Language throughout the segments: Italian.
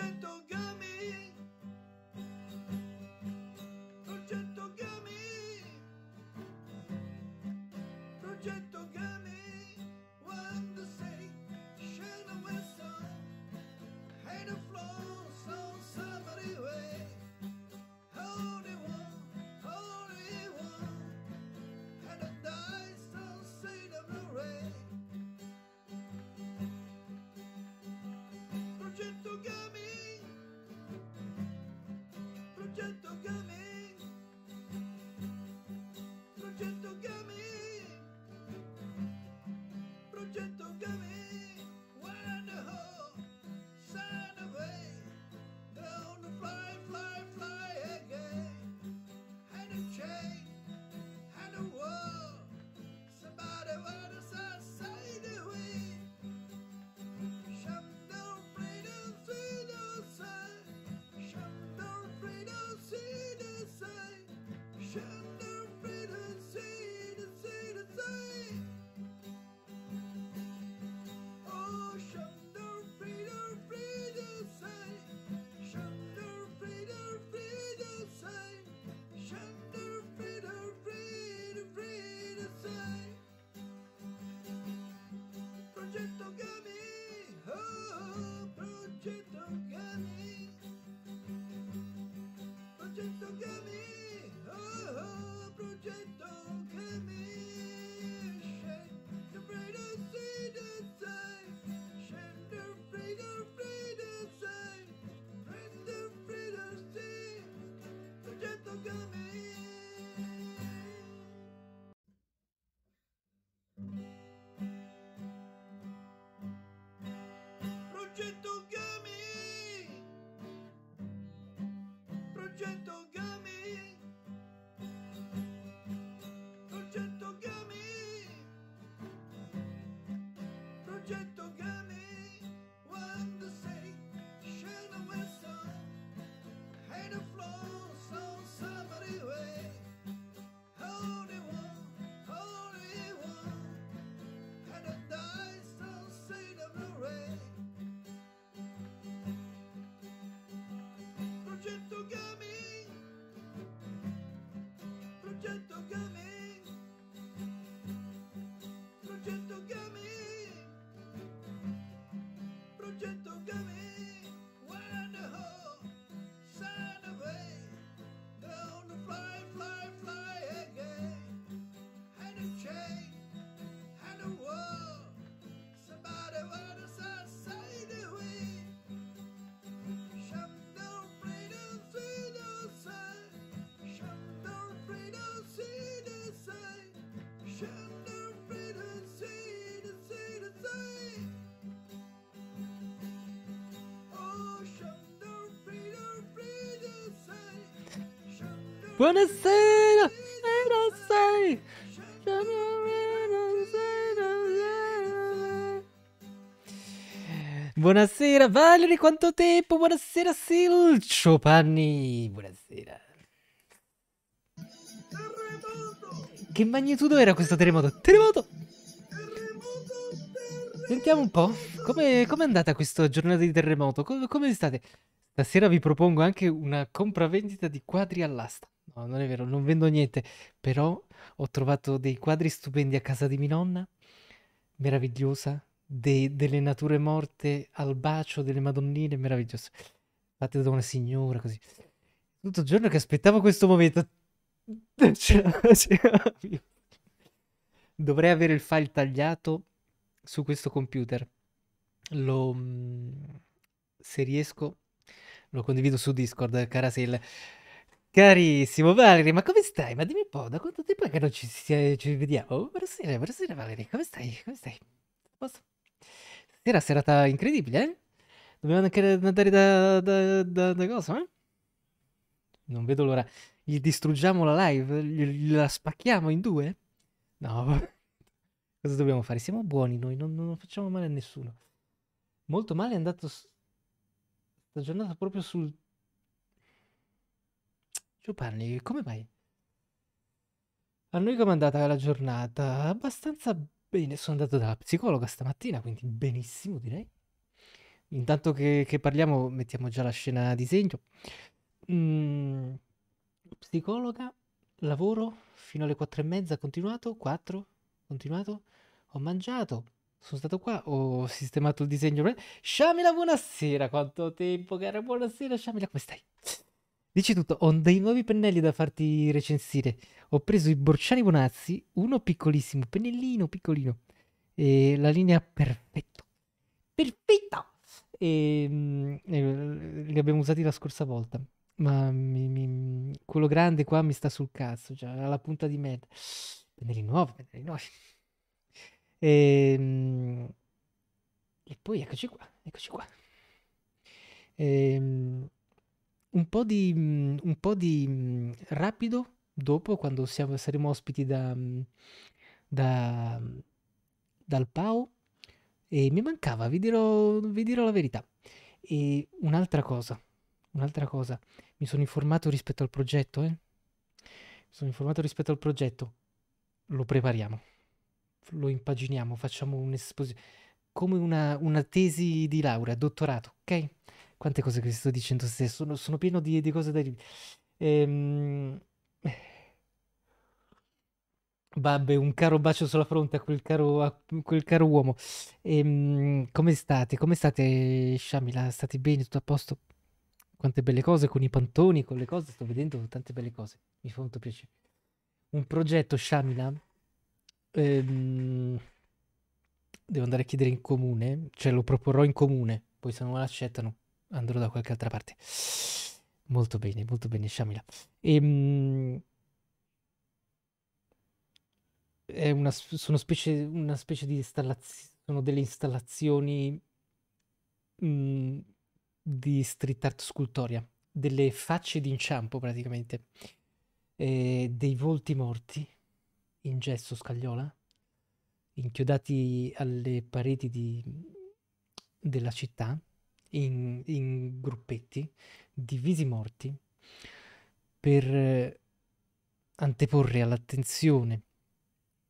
gentle Buonasera! Buonasera Valerie, quanto tempo? Buonasera Silcio Panni, buonasera. Terremoto! Che magnitudo era questo terremoto? Terremoto! Sentiamo un po', come com è andata questa giornata di terremoto? Com come state? Stasera vi propongo anche una compravendita di quadri all'asta. No, non è vero, non vendo niente, però ho trovato dei quadri stupendi a casa di mia nonna, meravigliosa, de- delle nature morte al bacio delle madonnine, meravigliosa, fatte da una signora così. Tutto il giorno che aspettavo questo momento. Dovrei avere il file tagliato su questo computer. Lo, mm, se riesco, lo condivido su Discord, cara Sale. Carissimo Valerie, ma come stai? Ma dimmi un po', da quanto tempo è che non ci, si- ci vediamo? Oh, buonasera, buonasera Valerie, come stai? Come stai? Tutto a serata incredibile, eh? Dobbiamo anche andare da, da, da, da cosa, eh? Non vedo l'ora. Gli distruggiamo la live? Gli- La spacchiamo in due? No. Cosa dobbiamo fare? Siamo buoni noi, non, non facciamo male a nessuno. Molto male è andato s- sta giornata proprio sul Giovanni, come mai? A noi com'è andata la giornata? Abbastanza bene, sono andato dalla psicologa stamattina, quindi benissimo direi. Intanto che, che parliamo mettiamo già la scena a disegno. Mm, psicologa, lavoro fino alle quattro e mezza, continuato, quattro, continuato, ho mangiato, sono stato qua, ho sistemato il disegno. Sciamila, buonasera, quanto tempo, cara, buonasera, Sciamila, come stai? Dici tutto, ho dei nuovi pennelli da farti recensire. Ho preso i Borciani Bonazzi, uno piccolissimo, pennellino piccolino. E la linea perfetto. Perfetta! E, mm, eh, li abbiamo usati la scorsa volta. Ma mi- mi- quello grande qua mi sta sul cazzo, cioè alla punta di merda. Pennelli nuovi, pennelli nuovi. E, ehm, e poi eccoci qua, eccoci qua. Ehm un po' di, mm, un po di mm, rapido dopo, quando siamo, saremo ospiti da, mm, da, dal Pau. E mi mancava, vi dirò, vi dirò la verità. E un'altra cosa, un'altra cosa, mi sono informato rispetto al progetto, eh? Mi sono informato rispetto al progetto. Lo prepariamo, lo impaginiamo, facciamo un'esposizione, come una, una tesi di laurea, dottorato, ok? Quante cose che sto dicendo se sono, sono pieno di, di, cose da... Ehm... Babbe, un caro bacio sulla fronte a quel caro, a quel caro uomo. Ehm, come state? Come state, Shamila? State bene? Tutto a posto? Quante belle cose con i pantoni, con le cose. Sto vedendo tante belle cose. Mi fa molto piacere. Un progetto, Shamila. Ehm, devo andare a chiedere in comune. Cioè, lo proporrò in comune. Poi se non l'accettano andrò da qualche altra parte. Molto bene, molto bene, Shamila. Ehm... È una, sono specie, una specie di installazione, sono delle installazioni mh, mhmm, di street art scultoria, delle facce d'inciampo praticamente, eh, dei volti morti in gesso scagliola, inchiodati alle pareti di, della città in, in gruppetti, divisi morti, per eh, anteporre all'attenzione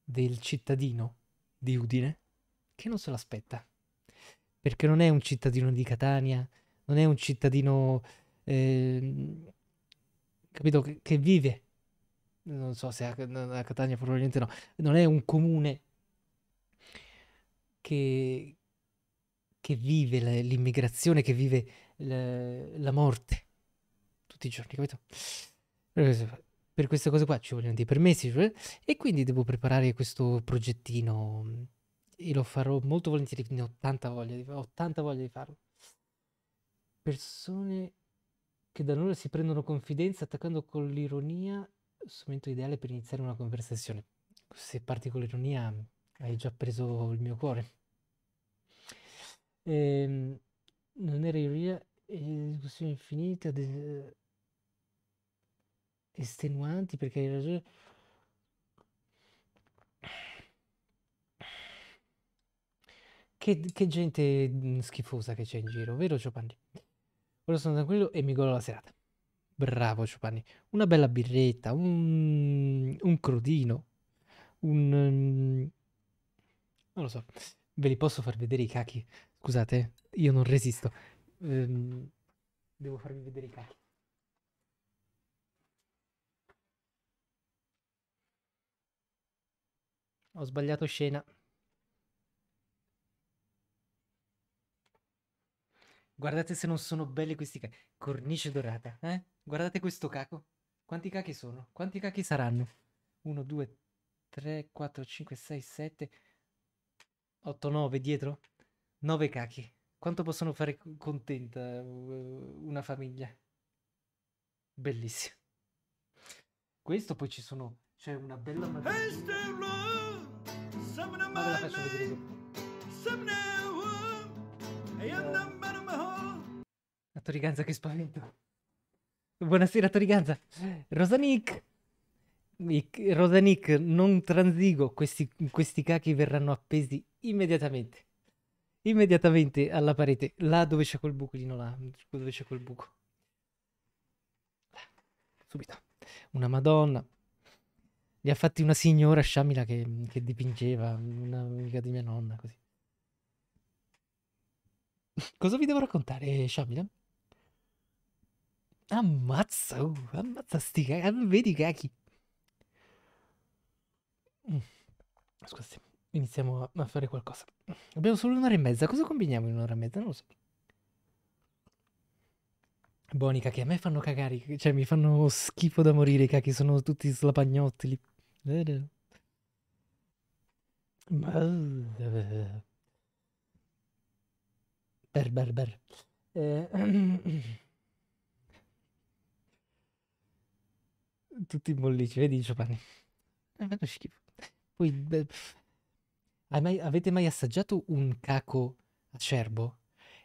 del cittadino di Udine che non se l'aspetta. Perché non è un cittadino di Catania, non è un cittadino, eh, capito, che, che, vive. Non so se a, a Catania probabilmente no. Non è un comune che, che vive l'immigrazione, che vive la, la, morte tutti i giorni, capito? Per queste cose qua ci vogliono dei permessi e quindi devo preparare questo progettino e lo farò molto volentieri, ne ho tanta voglia di, ho tanta voglia di farlo. Persone che da loro si prendono confidenza attaccando con l'ironia il momento ideale per iniziare una conversazione. Se parti con l'ironia hai già preso il mio cuore ehm, non era ironia, e discussioni infinite, de- eh, estenuanti perché hai ragione. Che, che gente mm, schifosa che c'è in giro, vero Giovanni? Ora sono tranquillo e mi godo la serata. Bravo Giovanni. Una bella birretta, un, un crudino, un... Mm, non lo so. Ve li posso far vedere i cachi? Scusate, io non resisto. Ehm, devo farvi vedere i cachi. Ho sbagliato scena. Guardate se non sono belli questi cachi. Cornice dorata, eh? Guardate questo caco. Quanti cachi sono? Quanti cachi saranno? 1, 2, 3, 4, 5, 6, 7... 8, 9 dietro? 9 cachi. Quanto possono fare contenta eh, una famiglia? Bellissimo. Questo poi ci sono... C'è una bella... Ma la faccio vedere dopo. La Toriganza che spavento. Buonasera Toriganza. Rosanic. Rodanic, non transigo, questi, questi cachi verranno appesi immediatamente. Immediatamente alla parete, là dove c'è quel buco, là, dove c'è quel buco. Subito. Una Madonna. Li ha fatti una signora sciamila che, che dipingeva, un'amica di mia nonna, così. Cosa vi devo raccontare, Shamila? Ammazza, uh, ammazza sti cacchi, vedi cachi. Scusate, iniziamo a, fare qualcosa. Abbiamo solo un'ora e mezza. Cosa combiniamo in un'ora e mezza? Non lo so. Buoni cacchi, a me fanno cagare, cioè mi fanno schifo da morire i cacchi, sono tutti slapagnotti. Ber, ber, ber. Eh. Tutti mollici, vedi Giovanni? È vero schifo. Poi, beh, mai, avete mai assaggiato un caco acerbo?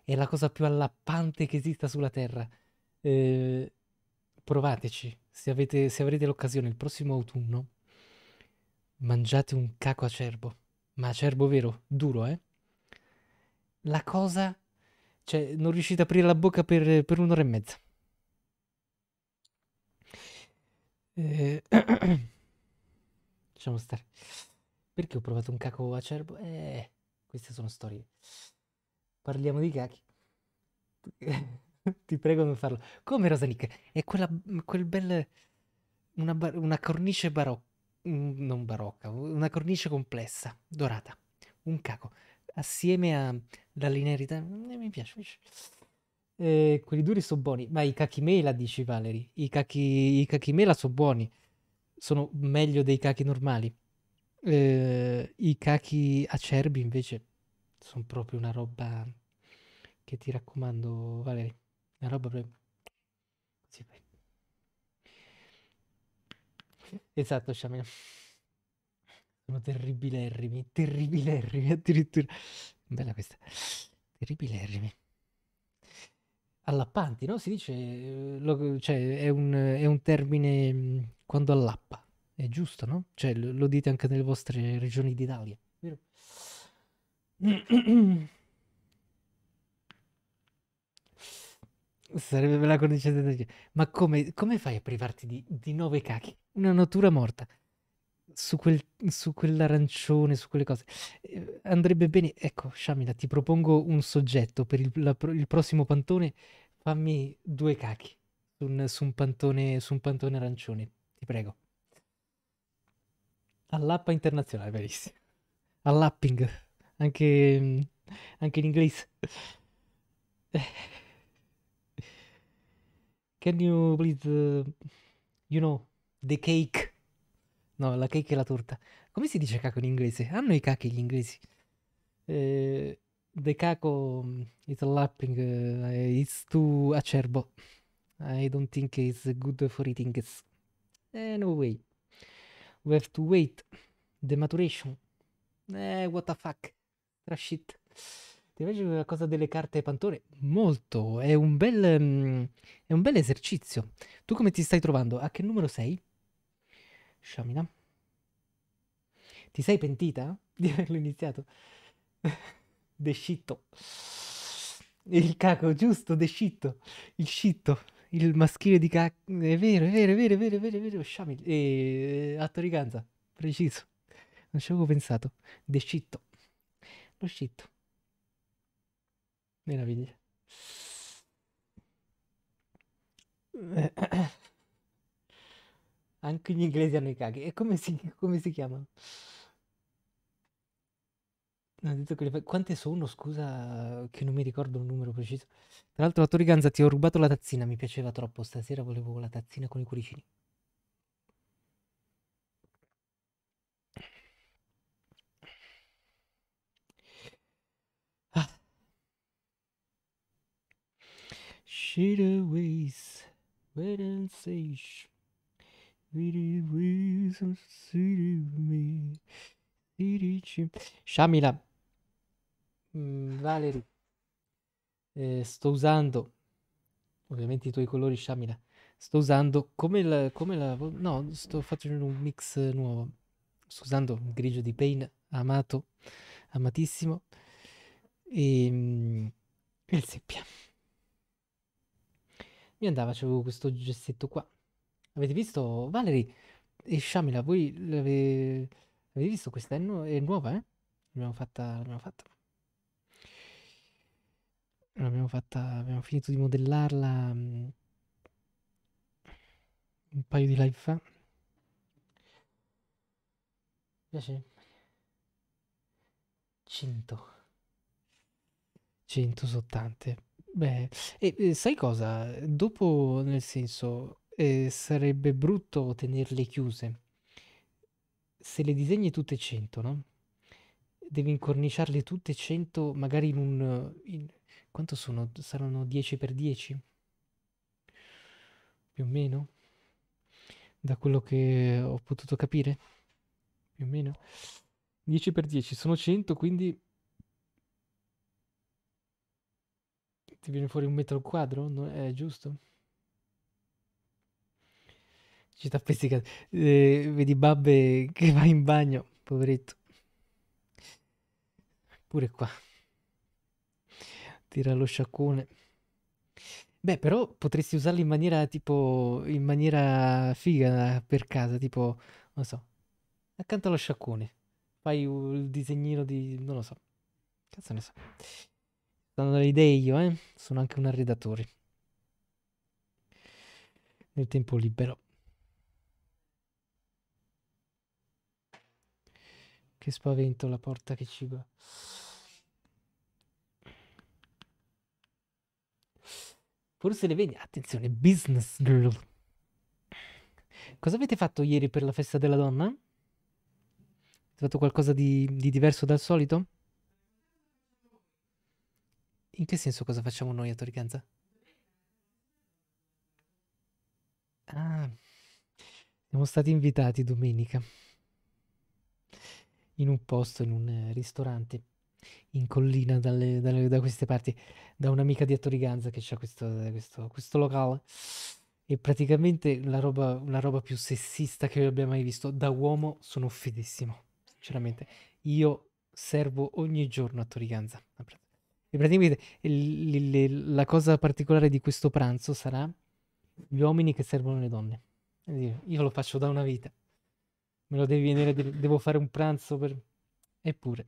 È la cosa più allappante che esista sulla Terra. Eh, provateci, se, avete, se avrete l'occasione il prossimo autunno, mangiate un caco acerbo. Ma acerbo vero, duro, eh? La cosa... Cioè, non riuscite ad aprire la bocca per, per un'ora e mezza. Eh... Lasciamo stare. Perché ho provato un caco acerbo? Eh, queste sono storie. Parliamo di cachi. Ti prego non farlo. Come Rosanic? È quella, quel bel... Una, una cornice barocca. Non barocca, una cornice complessa, dorata. Un caco. Assieme alla linearità. Eh, mi piace, mi piace. Eh, quelli duri sono buoni. Ma i cacchimela, dici Valerie. I, cacchi, I cacchimela sono buoni sono meglio dei cachi normali. Eh, I cachi acerbi invece sono proprio una roba che ti raccomando, Valerio. Una roba proprio... Sì, esatto, Sciamina. Sono terribilerrimi, terribilerrimi addirittura. Bella questa. Terribilerrimi. Allappanti, no? Si dice, eh, lo- cioè è un, è un termine mm, quando allappa, è giusto, no? Cioè lo lo dite anche nelle vostre regioni d'Italia, vero? Sarebbe bella condizione d'energia. Ma come, come fai a privarti di, di nove cachi? Una natura morta su, quel, su quell'arancione, su quelle cose. Eh, andrebbe bene, ecco, Shamila, ti propongo un soggetto per il, la, il prossimo pantone. Fammi due cachi su un, su un, pantone, su un pantone arancione, ti prego. All'appa internazionale, verissimo. All'apping, anche, anche in inglese. Can you please, uh, you know, the cake? No, la cake e la torta. Come si dice caco in inglese? Hanno i cachi gli inglesi. Eh, the caco mm, is lapping, uh, it's too acerbo. I don't think it's good for eating. Eh, no way. We have to wait. The maturation. Eh, what the fuck. Trash it. Ti immagini la cosa delle carte pantone? Molto, è un, bel, um, è un bel esercizio. Tu come ti stai trovando? A che numero sei? Shamina. Ti sei pentita di averlo iniziato? Descitto. Il caco, giusto, descitto. Il scitto. Il maschile di caco. È vero, è vero, è vero, è vero, è vero, è vero. Sciamina. E... Eh, Attoricanza. Preciso. Non ci avevo pensato. Descitto. Lo scitto. Meraviglia. Eh. Anche gli inglesi hanno i caghi. E come si, come si chiamano? Hanno detto che le... Quante sono? Scusa, che non mi ricordo un numero preciso. Tra l'altro, a Ganza, ti ho rubato la tazzina. Mi piaceva troppo. Stasera volevo la tazzina con i cuoricini. Ah. She always wait and see. Shamila. Mm, Valery Eh, sto usando ovviamente i tuoi colori Shamila. Sto usando come la, come la no, sto facendo un mix nuovo. Sto usando un grigio di Pain amato, amatissimo e, mm, e il seppia. Mi andava, c'avevo questo gessetto qua Avete visto Valerie e Shamila? Voi l'avete, l'avete visto? Questa è, nu- è nuova, eh? L'abbiamo fatta, l'abbiamo fatta. L'abbiamo fatta, abbiamo finito di modellarla um, un paio di live fa. Piace? 100. 100 sottante. Beh, e, e sai cosa? Dopo, nel senso, eh, sarebbe brutto tenerle chiuse. Se le disegni tutte 100, no? Devi incorniciarle tutte 100, magari in un... In, quanto sono? Saranno 10 per 10? Più o meno? Da quello che ho potuto capire? Più o meno? 10 per 10 sono 100, quindi... Ti viene fuori un metro al quadro? No, è giusto? Ci sta pesticando. Eh, vedi Babbe che va in bagno, poveretto. Pure qua. Tira lo sciaccone Beh, però potresti usarli in maniera tipo in maniera figa per casa, tipo, non so, accanto allo sciaccone Fai il disegnino di. non lo so. Cazzo ne so. Sono delle idee io, eh. Sono anche un arredatore. Nel tempo libero. Che spavento la porta che ci va. Forse le vedi. Attenzione, business girl. Cosa avete fatto ieri per la festa della donna? Avete fatto qualcosa di, di diverso dal solito? In che senso cosa facciamo noi a Toricanza? Ah, siamo stati invitati domenica in un posto, in un eh, ristorante in collina dalle, dalle, da queste parti, da un'amica di Attoriganza che ha questo, eh, questo, questo, locale. E praticamente la roba, la roba più sessista che abbia mai visto. Da uomo sono fedissimo, sinceramente. Io servo ogni giorno a Toriganza. E praticamente l- l- la cosa particolare di questo pranzo sarà gli uomini che servono le donne. Io lo faccio da una vita. Me lo devi venire a dire, devo fare un pranzo per... Eppure.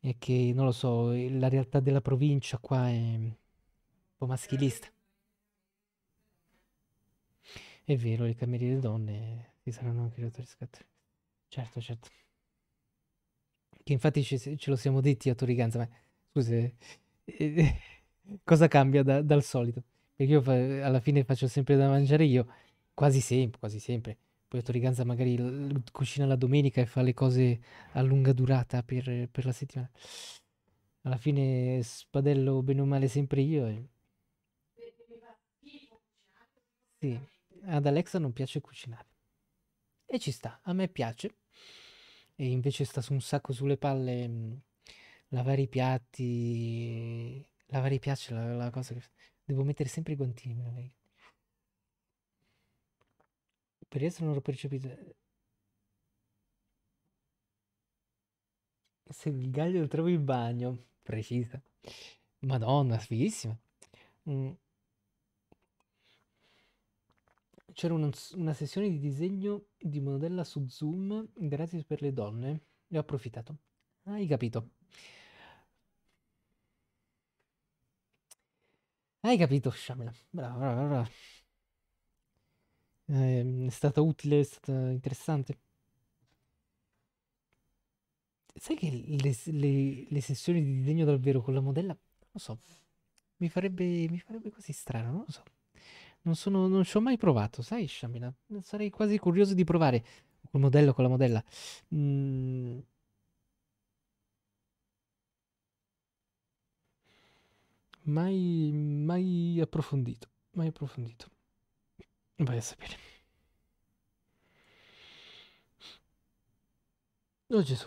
È che, non lo so, eh, la realtà della provincia qua è un po' maschilista. È vero, le cameriere donne ci saranno anche le autoriscatte. Certo, certo. Che infatti ce, ce, lo siamo detti a Toriganza, ma scusa, eh, eh cosa cambia da, dal solito? Perché io fa, alla fine faccio sempre da mangiare io, quasi sempre, quasi sempre poi Toriganza magari l- cucina la domenica e fa le cose a lunga durata per, per la settimana. Alla fine spadello bene o male sempre io. E... Sì, ad Alexa non piace cucinare. E ci sta, a me piace. E invece sta su un sacco sulle palle mh, mm, lavare i piatti. Lavare i piatti la, la, cosa che... Devo mettere sempre i guantini, me per essere non l'ho percepito. Se il Gaglio lo trovo in bagno, precisa. Madonna, fighissima. Mm. C'era una, una sessione di disegno di modella su Zoom grazie per le donne. Ne ho approfittato. Hai capito. Hai capito, Sciamela. Brava, brava, brava. Ehm, è stata utile, è stata interessante. Sai che le, le, le sessioni di disegno davvero con la modella, non lo so, mi farebbe, mi farebbe così strano, non lo so. Non, sono, non ci ho mai provato, sai, Shamina? Sarei quasi curioso di provare col modello con la modella. Mm. Mai, mai approfondito, mai approfondito. Vai a sapere. Oh Gesù.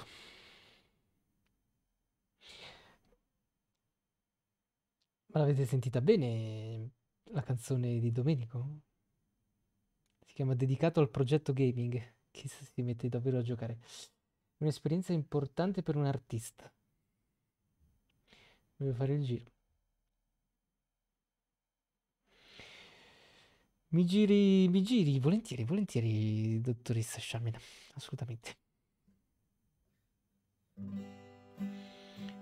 Ma l'avete sentita bene la canzone di Domenico? Si chiama Dedicato al progetto gaming. Chissà si mette davvero a giocare. Un'esperienza importante per un artista. Devo fare il giro. Mi giri, mi giri, volentieri, volentieri, dottoressa Sciamina, assolutamente.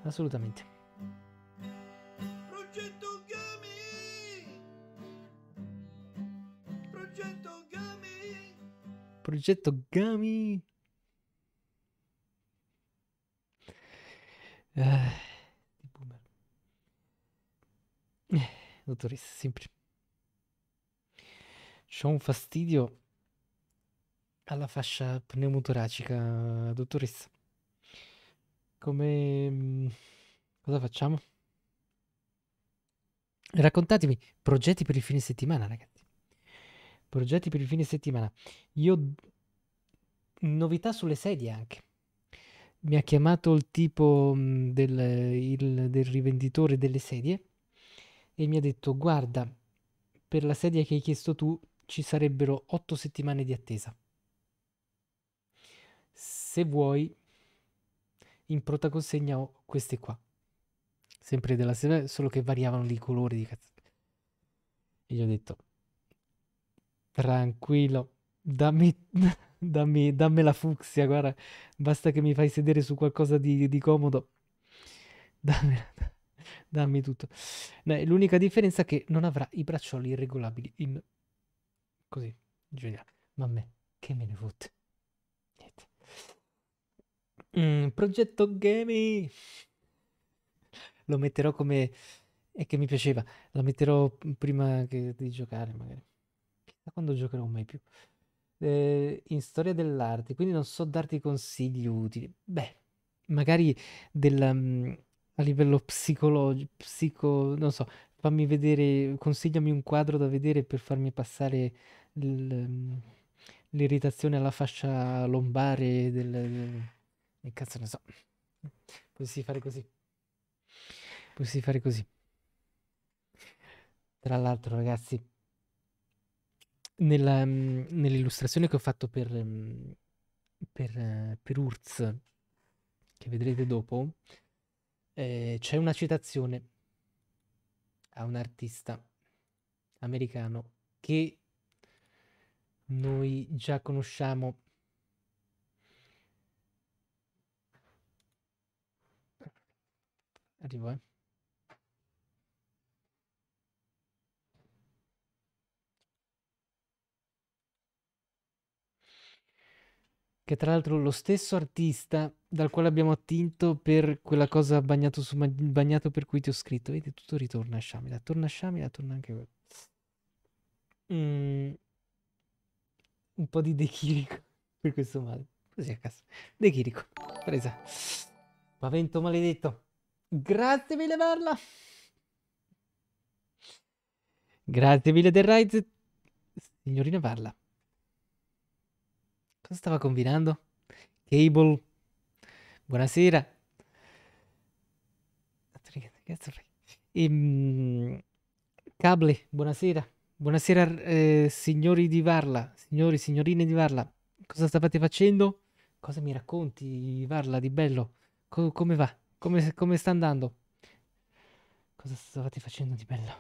Assolutamente. Progetto Gami! Progetto Gami! Progetto Gami! Eh, boomer. Eh, dottoressa, semplice ho un fastidio alla fascia pneumotoracica, dottoressa. Come... Mm, cosa facciamo? Raccontatemi progetti per il fine settimana, ragazzi. Progetti per il fine settimana. Io... novità sulle sedie anche. Mi ha chiamato il tipo mm, del, il, del rivenditore delle sedie e mi ha detto guarda, per la sedia che hai chiesto tu ci sarebbero 8 settimane di attesa. Se vuoi, in pronta consegna ho queste qua. Sempre della serie, solo che variavano di colore. di cazzo. E gli ho detto, tranquillo, dammi, dammi, dammi la fucsia, guarda, basta che mi fai sedere su qualcosa di, di comodo. Dammi, dammi tutto. No, l'unica differenza è che non avrà i braccioli irregolabili in Così, Giulia, ma a me, che me ne fotte? Niente. Mm, progetto Gaming! Lo metterò come... è che mi piaceva. Lo metterò prima che... di giocare, magari. Da quando giocherò mai più. Eh, in storia dell'arte, quindi non so darti consigli utili. Beh, magari del... Mm, a livello psicologico, psico, non so, fammi vedere, consigliami un quadro da vedere per farmi passare il- ehm, l'irritazione alla fascia lombare del... del- eh, Che cazzo ne so. potessi fare così. potessi fare così. Tra l'altro, ragazzi, nella, mm, nell'illustrazione che ho fatto per, mm, per, eh, per URTS, che vedrete dopo, eh, c'è una citazione a un artista americano che noi già conosciamo. Arrivo, eh. Che tra l'altro lo stesso artista dal quale abbiamo attinto per quella cosa bagnato, su, bagnato per cui ti ho scritto. Vedi, tutto ritorna a Shamila. Torna a Shamila, torna anche... Mm un po' di dechirico per questo male. Così a caso. Dechirico, presa. Pavento maledetto. Grazie mille, Marla. Grazie mille del Rise. Signorina Verla. Cosa stava combinando? Cable. Buonasera. Ehm, cable, buonasera. Buonasera eh, signori di Varla, signori, signorine di Varla, cosa stavate facendo? Cosa mi racconti Varla di bello? Co come va? Come, come sta andando? Cosa stavate facendo di bello?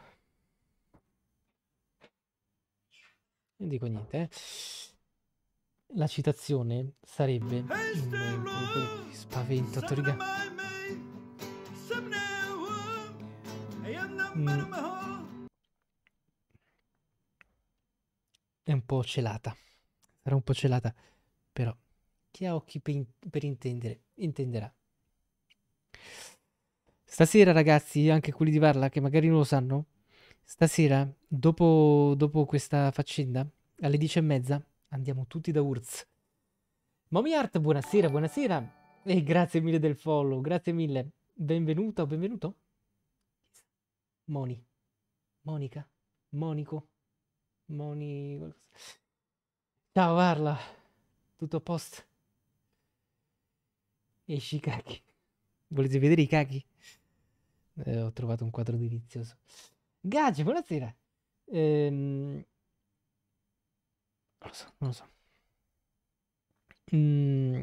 Non dico niente, eh. La citazione sarebbe in, in, in, spavento, Toriga. Mm. è un po' celata, sarà un po' celata, però chi ha occhi per, in per intendere, intenderà. Stasera ragazzi, anche quelli di Varla che magari non lo sanno, stasera dopo, dopo questa faccenda, alle dieci e mezza, andiamo tutti da Urz. Mommy Art, buonasera, buonasera. E grazie mille del follow, grazie mille. Benvenuta o benvenuto? Moni. Monica. Monico. Moni... Ciao Arla, tutto a posto? Esci i cachi. Volete vedere i cachi? Eh, ho trovato un quadro delizioso. Gaggi, buonasera. Ehm... Non lo so, non lo so. Mm.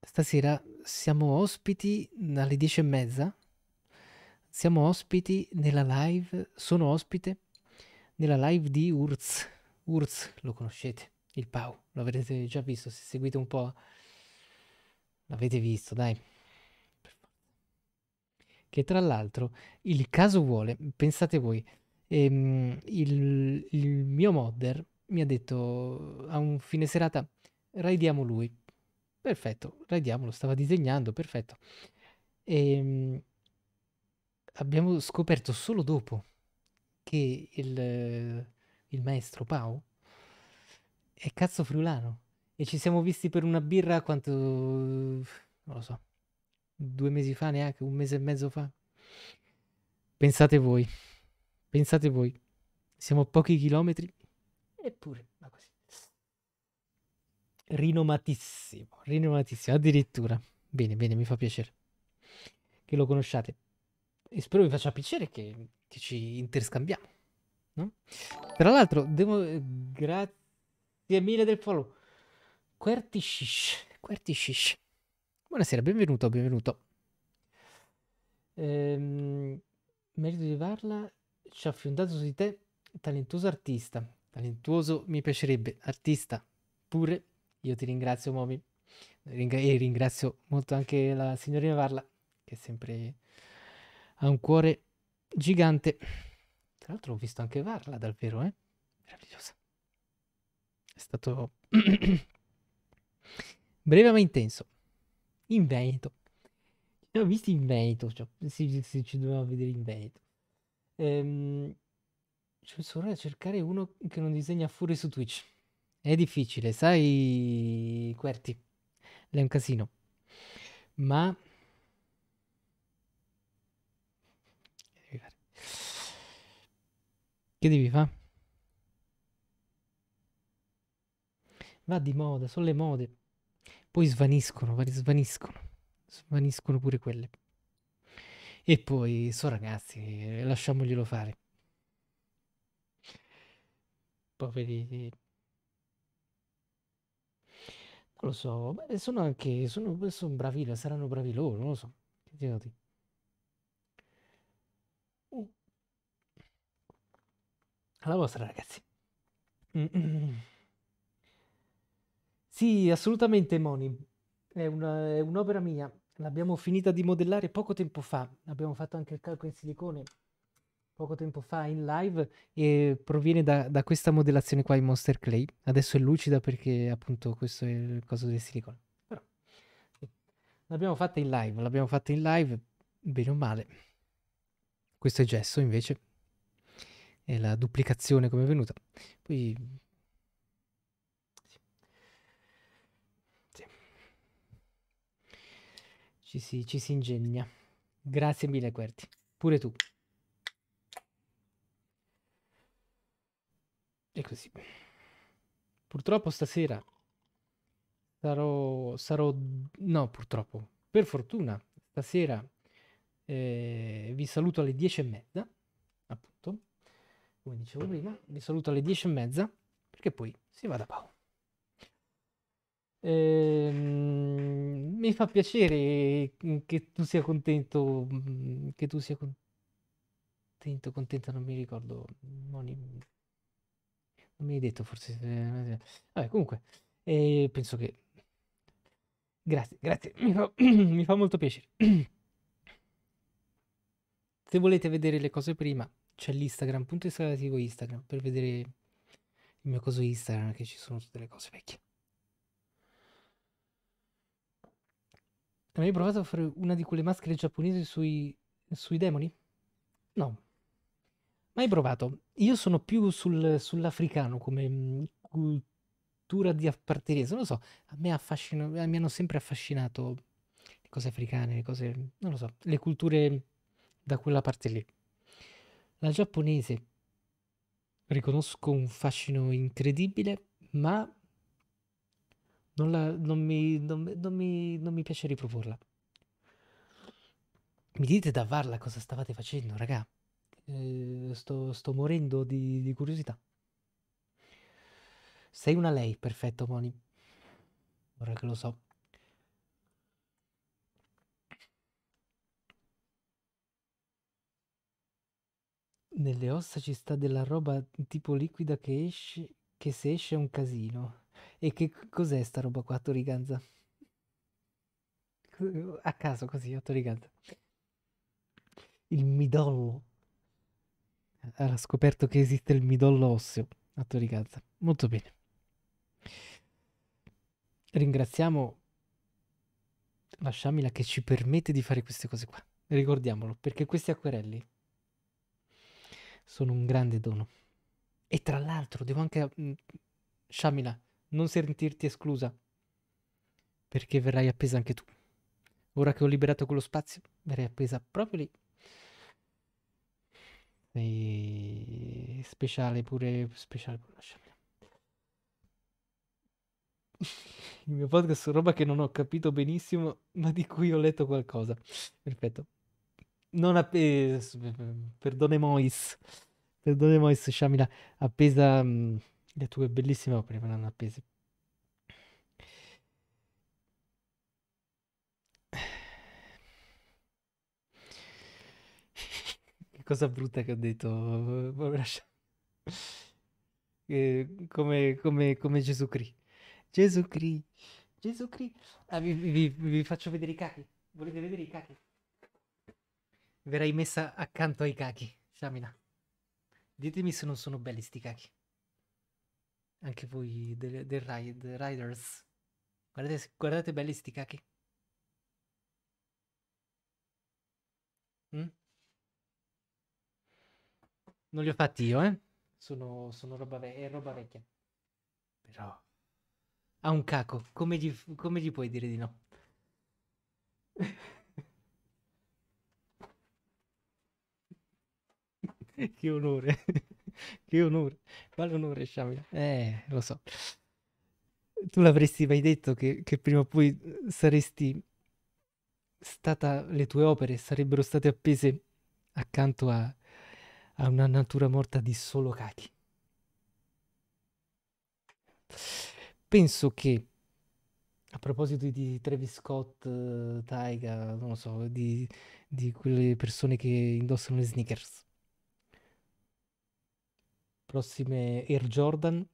Stasera siamo ospiti alle dieci e mezza siamo ospiti nella live, sono ospite nella live di Urz. Urz lo conoscete, il Pau, lo avrete già visto, se seguite un po' l'avete visto, dai. Che tra l'altro, il caso vuole, pensate voi, ehm, il, il mio modder mi ha detto a un fine serata, raidiamo lui. Perfetto, raidiamolo, stava disegnando, perfetto. Ehm abbiamo scoperto solo dopo che il, il maestro Pau è cazzo friulano. E ci siamo visti per una birra quanto... non lo so. Due mesi fa neanche, un mese e mezzo fa. Pensate voi. Pensate voi. Siamo a pochi chilometri. Eppure, ma così. Rinomatissimo, rinomatissimo, addirittura. Bene, bene, mi fa piacere che lo conosciate. E spero vi faccia piacere che, che ci interscambiamo. No? Tra l'altro, devo... Eh, grazie mille del follow. Quertishish. Quertishish. Buonasera, benvenuto, benvenuto. Ehm, merito di Varla ci ha fiondato su di te, talentuoso artista. Talentuoso mi piacerebbe, artista pure. Io ti ringrazio, Momi. Ringra- e ringrazio molto anche la signorina Varla, che è sempre ha un cuore gigante. Tra l'altro ho visto anche Varla davvero, eh? Meravigliosa. È stato breve ma intenso. In Veneto. Ne ho visti in Veneto, cioè, se, se ci dovevamo vedere in Veneto. Ehm, censore a cercare uno che non disegna fuori su Twitch. È difficile, sai, Querti. Lei è un casino. Ma Che devi fare? Va di moda, sono le mode. Poi svaniscono, svaniscono. Svaniscono pure quelle. E poi, so ragazzi, eh, lasciamoglielo fare. Poveri... Non lo so, sono anche... Sono, sono bravi, saranno bravi loro, non lo so. Che ti dico? alla vostra ragazzi. Mm-mm. Sì, assolutamente Moni, è, una, è un'opera mia, l'abbiamo finita di modellare poco tempo fa, abbiamo fatto anche il calco in silicone poco tempo fa in live e proviene da, da, questa modellazione qua in Monster Clay. Adesso è lucida perché appunto questo è il coso del silicone. Però l'abbiamo fatta in live, l'abbiamo fatta in live, bene o male. Questo è gesso invece, e la duplicazione come è venuta. Poi... Sì. Ci, si, ci si ingegna. Grazie mille Querti, pure tu. E così. Purtroppo stasera sarò... sarò... no, purtroppo, per fortuna, stasera eh, vi saluto alle dieci e mezza, appunto come dicevo prima, vi saluto alle 10 e mezza perché poi si va da Pau. Ehm, mi fa piacere che tu sia contento, mm, che tu sia contento, contenta, non mi ricordo, non, non mi hai detto forse, eh, vabbè comunque, eh, penso che, grazie, grazie, mi fa, mi fa molto piacere. Se volete vedere le cose prima, c'è l'Instagram, punto esclamativo Instagram, per vedere il mio coso Instagram, che ci sono tutte le cose vecchie. Hai mai provato a fare una di quelle maschere giapponesi sui, sui demoni? No. Mai provato. Io sono più sul, sull'africano come mm, cultura di appartenenza. Non lo so, a me affascina, eh, mi hanno sempre affascinato le cose africane, le cose, non lo so, le culture da quella parte lì. La giapponese riconosco un fascino incredibile, ma non, la, non, mi, non, mi, non, mi, piace riproporla. Mi dite da Varla cosa stavate facendo, raga? Eh, sto, sto, morendo di, di curiosità. Sei una lei, perfetto, Moni. Ora che lo so. nelle ossa ci sta della roba tipo liquida che esce, che se esce è un casino. E che cos'è sta roba qua, Toriganza? A caso così, a Toriganza. Il midollo. Ha scoperto che esiste il midollo osseo a Toriganza. Molto bene. Ringraziamo la Sciamila che ci permette di fare queste cose qua. Ricordiamolo, perché questi acquerelli sono un grande dono. E tra l'altro, devo anche... Mm, Shamila, non sentirti esclusa, perché verrai appesa anche tu. Ora che ho liberato quello spazio, verrai appesa proprio lì. E... speciale pure, speciale pure, lasciamela. Il mio podcast è roba che non ho capito benissimo, ma di cui ho letto qualcosa. Perfetto non appesa, perdone Mois, perdone Mois, Shamila, appesa, mm, le tue bellissime opere bellissima opera, ma l'hanno appesa. Che cosa brutta che ho detto, eh, come, come, come Gesù Cristo. Gesù Cristo, Gesù Cristo. Ah, vi, vi, vi faccio vedere i cacchi volete vedere i cacchi Verrai messa accanto ai cachi. Shamina. Ditemi se non sono belli sti cachi. Anche voi del, del ride, Riders. Guardate, guardate belli sti cachi. Mm? Non li ho fatti io, eh. Sono, sono roba, ve roba, vecchia. Però... Ha un caco. Come gli, come gli puoi dire di no? che onore, che onore, quale onore Shami. Eh, lo so. Tu l'avresti mai detto che, che prima o poi eh, saresti stata, le tue opere sarebbero state appese accanto a, a una natura morta di solo cachi. Penso che a proposito di Travis Scott, eh, Taiga, non lo so, di, di quelle persone che indossano le sneakers prossime Air Jordan.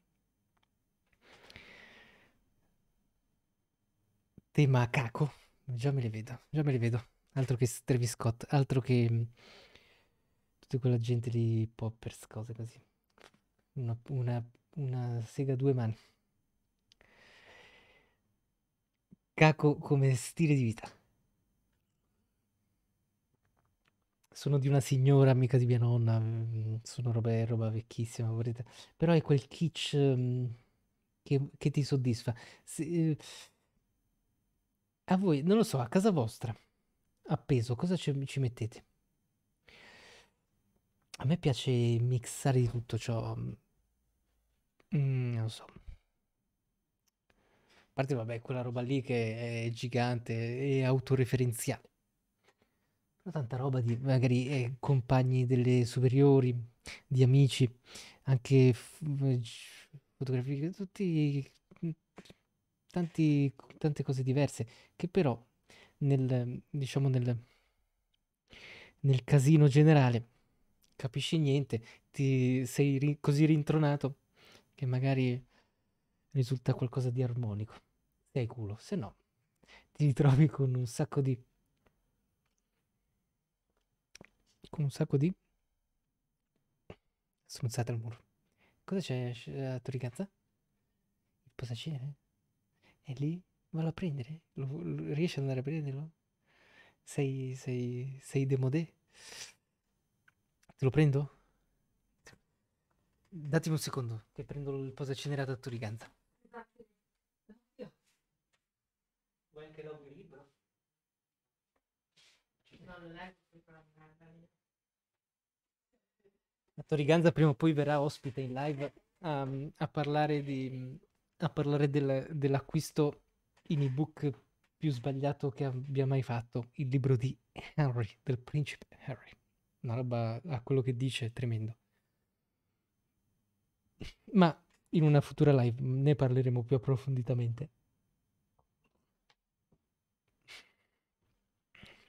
Tema caco, già me le vedo, già me le vedo. Altro che Travis Scott, altro che mm, tutta quella gente lì poppers, cose così. Una, una, una sega a due mani. Caco come stile di vita. sono di una signora, amica di mia nonna, mm, sono roba, roba vecchissima, volete. però è quel kitsch mm, che, che, ti soddisfa. Se, eh, a voi, non lo so, a casa vostra, appeso, cosa ci, ci mettete? A me piace mixare di tutto ciò. Mm, mm non so. A parte, vabbè, quella roba lì che è gigante e autoreferenziale tanta roba di magari eh, compagni delle superiori, di amici, anche f- fotografie, tutti mm, tanti, tante cose diverse che però nel, diciamo nel, nel casino generale capisci niente, ti sei ri- così rintronato che magari risulta qualcosa di armonico. Sei culo, se no ti ritrovi con un sacco di con un sacco di stronzate al muro. Cosa c'è a eh, eh, Toricazza? Il passaciere? È lì? Vado a prendere? Lo, lo, riesci ad andare a prenderlo? Sei, sei, sei demodé? Te lo prendo? Datemi un secondo, che prendo il posacenere da Toricazza. Vuoi anche l'audio libro? No, non è. Tori Ganza prima o poi verrà ospite in live a, um, a parlare, di, a parlare del, dell'acquisto in ebook più sbagliato che abbia mai fatto, il libro di Henry, del principe Henry. Una roba a quello che dice è tremendo. Ma in una futura live ne parleremo più approfonditamente.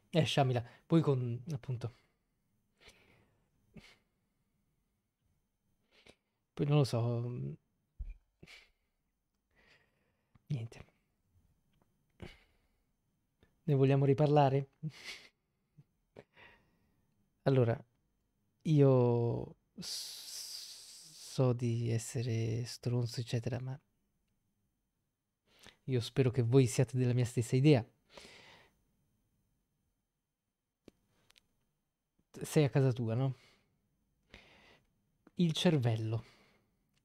E eh, Shamila, poi con appunto Poi non lo so. Mm. Niente. Ne vogliamo riparlare? allora, io so di essere stronzo, eccetera, ma io spero che voi siate della mia stessa idea. Sei a casa tua, no? Il cervello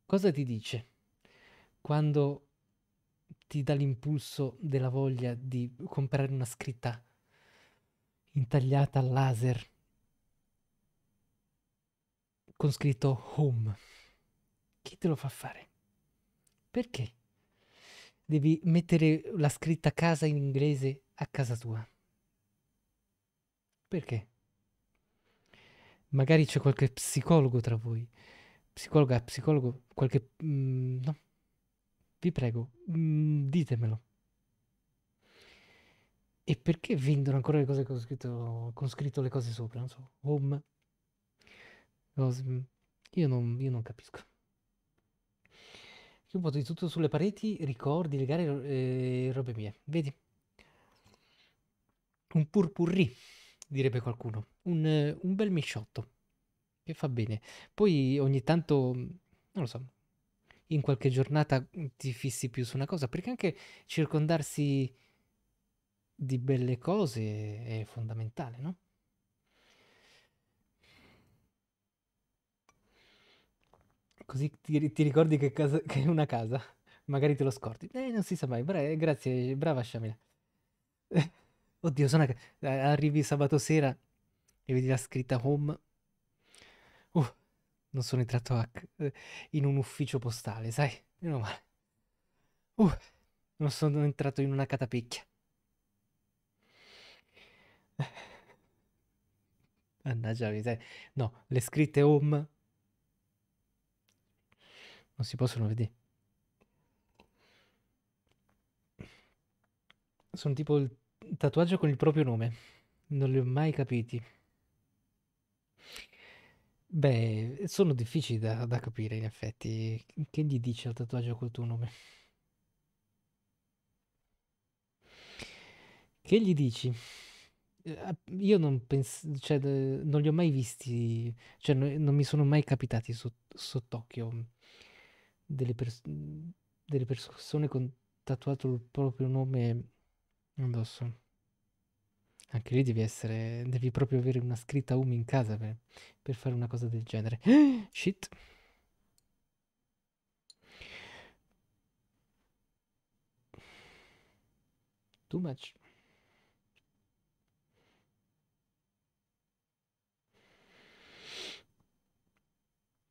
cosa ti dice quando ti dà l'impulso della voglia di comprare una scritta intagliata al laser con scritto home? Chi te lo fa fare? Perché? Devi mettere la scritta casa in inglese a casa tua. Perché? Magari c'è qualche psicologo tra voi psicologa, psicologo, qualche... Mm, no, vi prego, mm, ditemelo. E perché vendono ancora le cose con scritto, con scritto le cose sopra? Non so, home. Mm, io non, io non capisco. Io voto di tutto sulle pareti, ricordi, le gare, eh, robe mie. Vedi? Un purpurri, direbbe qualcuno. Un, un bel misciotto che fa bene. Poi ogni tanto, mhmm, non lo so, in qualche giornata mhmm, ti fissi più su una cosa, perché anche circondarsi di belle cose è fondamentale, no? Così ti, ti ricordi che, casa, che, è una casa, magari te lo scordi. Eh, non si sa mai. Bra- eh, grazie, eh, brava Shamila. Oddio, sono una... Eh, arrivi sabato sera e vedi la scritta home non sono entrato a, eh, in un ufficio postale, sai? Meno male. Uh, non sono entrato in una catapecchia. Mannaggia miseria. No, le scritte home non si possono vedere. Sono tipo il tatuaggio con il proprio nome. Non li ho mai capiti. Beh, sono difficili da, da capire in effetti. Che gli dici al tatuaggio col tuo nome? Che gli dici? Eh, io non penso, cioè, non li ho mai visti, cioè, non mi sono mai capitati sott'occhio delle, pers- delle persone con tatuato il proprio nome addosso. Anche lì devi essere. Devi proprio avere una scritta home in casa per, per fare una cosa del genere. Shit. Too much.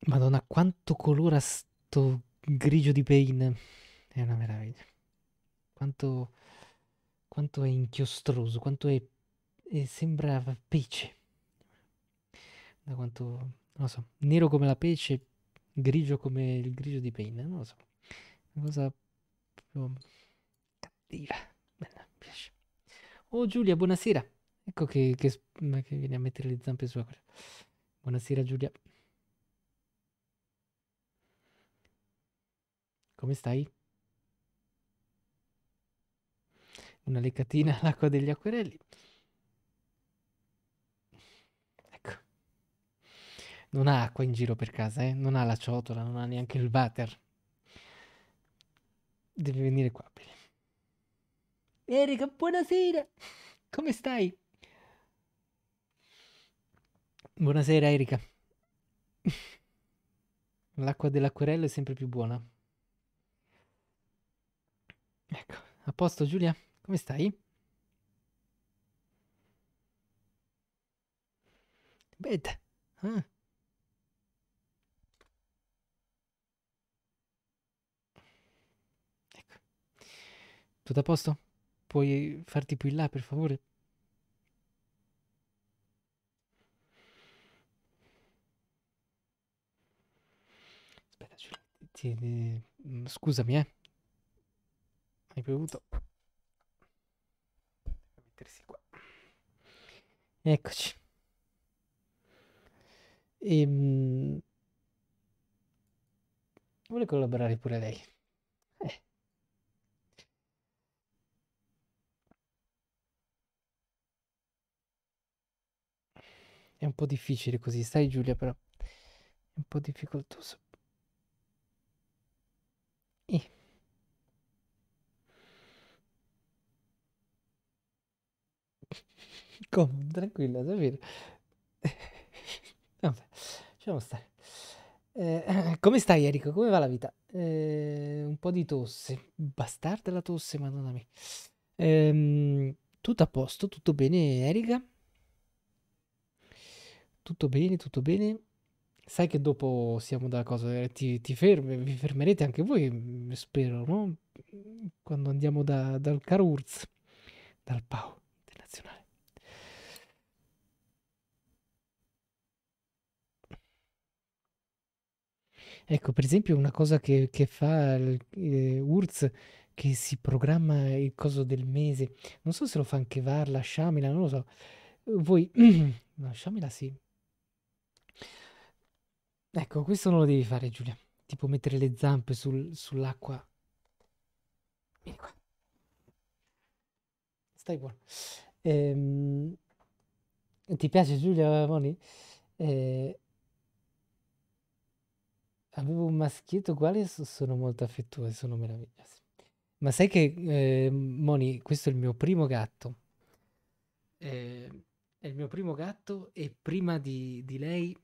Madonna, quanto colora sto grigio di Pain. È una meraviglia. Quanto, quanto è inchiostroso, quanto è e sembra pece. Da quanto, non lo so, nero come la pece, grigio come il grigio di Pain, non lo so. Una cosa proprio cattiva. Bella, mi piace. Oh Giulia, buonasera. Ecco che, che, che viene a mettere le zampe sulla quella. Ecco. Buonasera Giulia. Come stai? Una leccatina all'acqua degli acquerelli. non ha acqua in giro per casa, eh? non ha la ciotola, non ha neanche il water. Deve venire qua, Erika, buonasera! Come stai? Buonasera, Erika. L'acqua dell'acquerello è sempre più buona. Ecco, a posto Giulia, come stai? Bene. Ah. Tutto a posto? Puoi farti più in là, per favore? Aspetta, ti, tieni... Mm, scusami, eh. Hai bevuto? Mettersi qua. Eccoci. Ehm... vuole collaborare pure lei. È un po' difficile così, stai Giulia però. È un po' difficoltoso. Eh. Come? Tranquilla, davvero. Vabbè, lasciamo stare. Eh, come stai Enrico? Come va la vita? Eh, un po' di tosse. Bastarda la tosse, madonna mia. Ehm, tutto a posto, tutto bene Erika? tutto bene, tutto bene. Sai che dopo siamo da cosa, eh, ti, ti fermi, vi fermerete anche voi, mm, spero, no? Quando andiamo da, dal Carurz, dal Pau internazionale. Ecco, per esempio, una cosa che, che fa eh, Urz che si programma il coso del mese. Non so se lo fa anche Varla, Shamila, non lo so. Voi, no, Shamila sì, Ecco, questo non lo devi fare, Giulia. Tipo mettere le zampe sul, sull'acqua. Vieni qua. Stai buono. Ehm, ti piace Giulia Moni? Eh, avevo un maschietto uguale, sono molto affettuoso, sono meravigliosi. Ma sai che, eh, Moni, questo è il mio primo gatto. Eh, è il mio primo gatto e prima di, di lei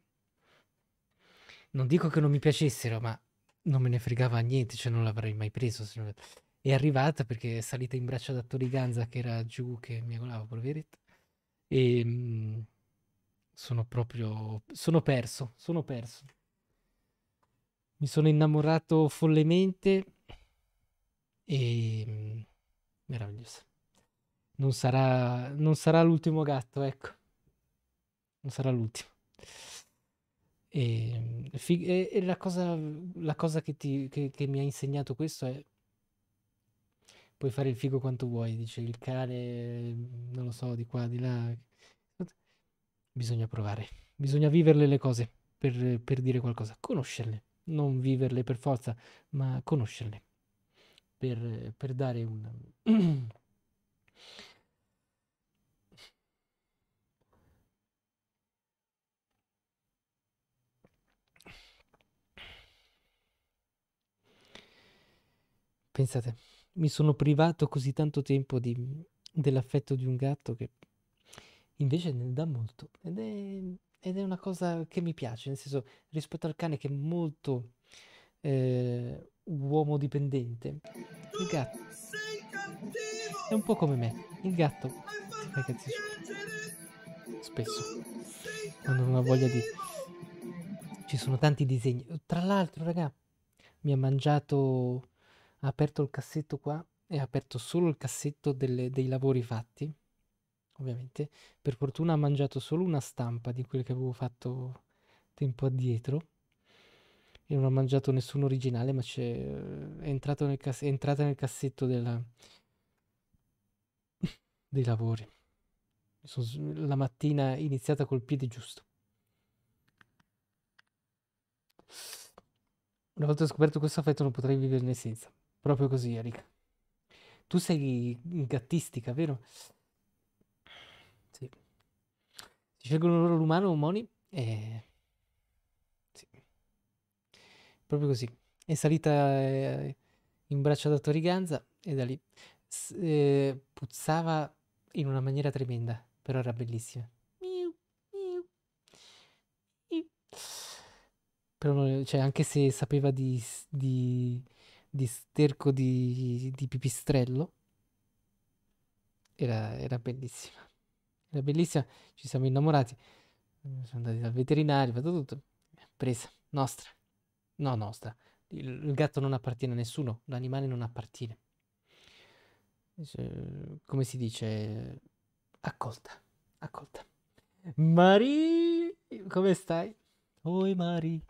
non dico che non mi piacessero, ma non me ne fregava niente, cioè non l'avrei mai preso. Non... È arrivata perché è salita in braccio da Tori Ganza che era giù, che mi agolava, poveretto. E ehm, sono proprio... sono perso, sono perso. Mi sono innamorato follemente e... Mh, mm, meravigliosa. Non sarà, non sarà l'ultimo gatto, ecco. Non sarà l'ultimo. E, ehm, e, e la, cosa, la cosa, che, ti, che, che mi ha insegnato questo è puoi fare il figo quanto vuoi, dice il cane, non lo so, di qua, di là. Bisogna provare, bisogna viverle le cose per, per dire qualcosa, conoscerle, non viverle per forza, ma conoscerle per, per dare un... Pensate, mi sono privato così tanto tempo di, dell'affetto di un gatto che invece ne dà molto. Ed è, ed è, una cosa che mi piace, nel senso rispetto al cane che è molto eh, uomo dipendente. Il gatto è un po' come me. Il gatto ti Spesso. Quando non ho voglia di... Ci sono tanti disegni. Tra l'altro, raga, mi ha mangiato ha aperto il cassetto qua e ha aperto solo il cassetto delle, dei lavori fatti, ovviamente. Per fortuna ha mangiato solo una stampa di quel che avevo fatto tempo addietro e non ha mangiato nessun originale, ma eh, è, entrato nel cass- è entrata nel cassetto della, dei lavori. La mattina è iniziata col piede giusto. Una volta scoperto questo affetto non potrei viverne senza. Proprio così, Erika. Tu sei in gattistica, vero? Sì. Si scelgono loro l'umano, Moni, e... Sì. Proprio così. È salita eh, in braccio ad Toriganza e da lì S eh, puzzava in una maniera tremenda, però era bellissima. Miu, miu, miu. Però, cioè, anche se sapeva di, di di sterco di, di pipistrello. Era, era, bellissima. Era bellissima, ci siamo innamorati. Siamo andati dal veterinario, fatto tutto. Presa, nostra. No, nostra. Il, il gatto non appartiene a nessuno, l'animale non appartiene. Come si dice? Accolta, accolta. Marie, come stai? Oi Marie.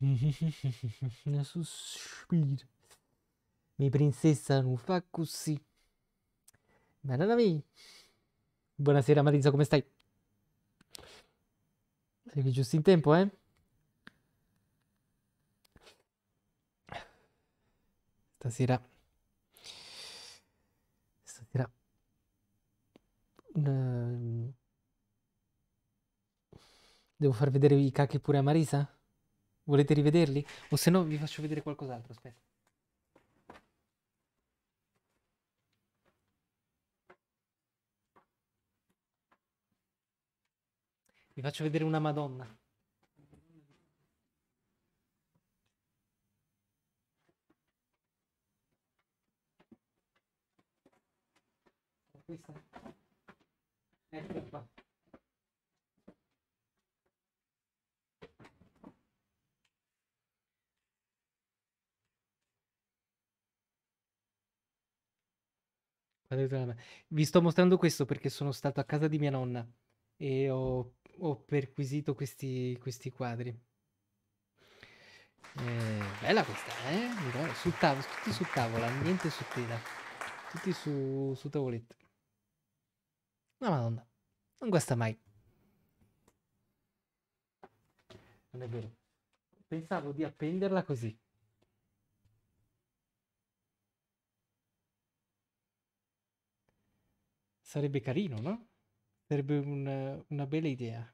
Un sospiro. Mi princessa non fa così. Banana me. Buonasera Marisa, come stai? qui giusto in tempo, eh? Stasera... Stasera... Devo far vedere i cacchi pure a Marisa? Volete rivederli? O se no vi faccio vedere qualcos'altro, aspetta. Vi faccio vedere una Madonna. Questa. Eccola qua. Vi sto mostrando questo perché sono stato a casa di mia nonna e ho, ho perquisito questi, questi quadri. Eh, bella questa, eh? sul tavolo, tutti su tavola, niente su tela. Tutti su, su tavoletto. La madonna, non guasta mai. Non è vero. Pensavo di appenderla così. Sarebbe carino, no? Sarebbe un, una bella idea.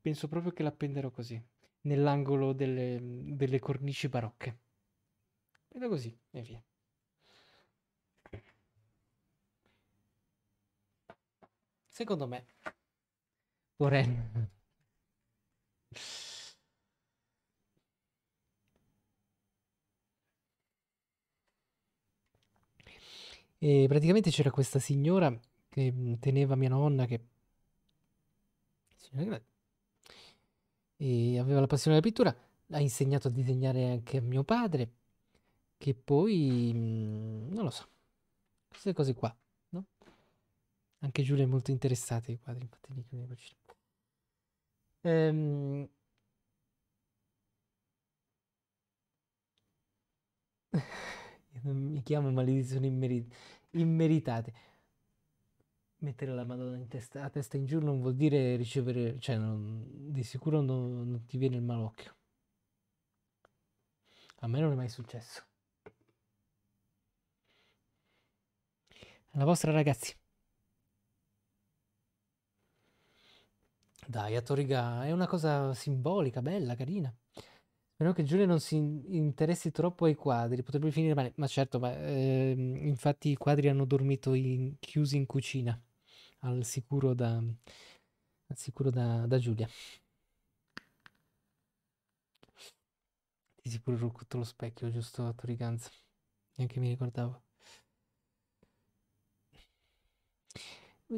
Penso proprio che l'appenderò così, nell'angolo delle, delle cornici barocche. Vedo così e via. Secondo me, Warren. E praticamente c'era questa signora che mhmm, teneva mia nonna che... Signora Gra- e aveva la passione della pittura, ha insegnato a disegnare anche a mio padre, che poi... Mhmm, non lo so, queste cose qua, no? Anche Giulia è molto interessata ai quadri, infatti li chiudiamoci. Ehm... mi chiamo maledizioni immerit- immeritate. Mettere la Madonna in testa, a testa in giù non vuol dire ricevere, cioè non, di sicuro non, non ti viene il malocchio. A me non è mai successo. La vostra ragazzi. Dai, a Toriga è una cosa simbolica, bella, carina meno che Giulia non si interessi troppo ai quadri, potrebbe finire male. Ma certo, ma, ehm, infatti i quadri hanno dormito in- chiusi in cucina, al sicuro da, al sicuro da, da Giulia. Ti sicuro pure rucotto lo specchio, giusto, a Toriganza? Neanche mi ricordavo.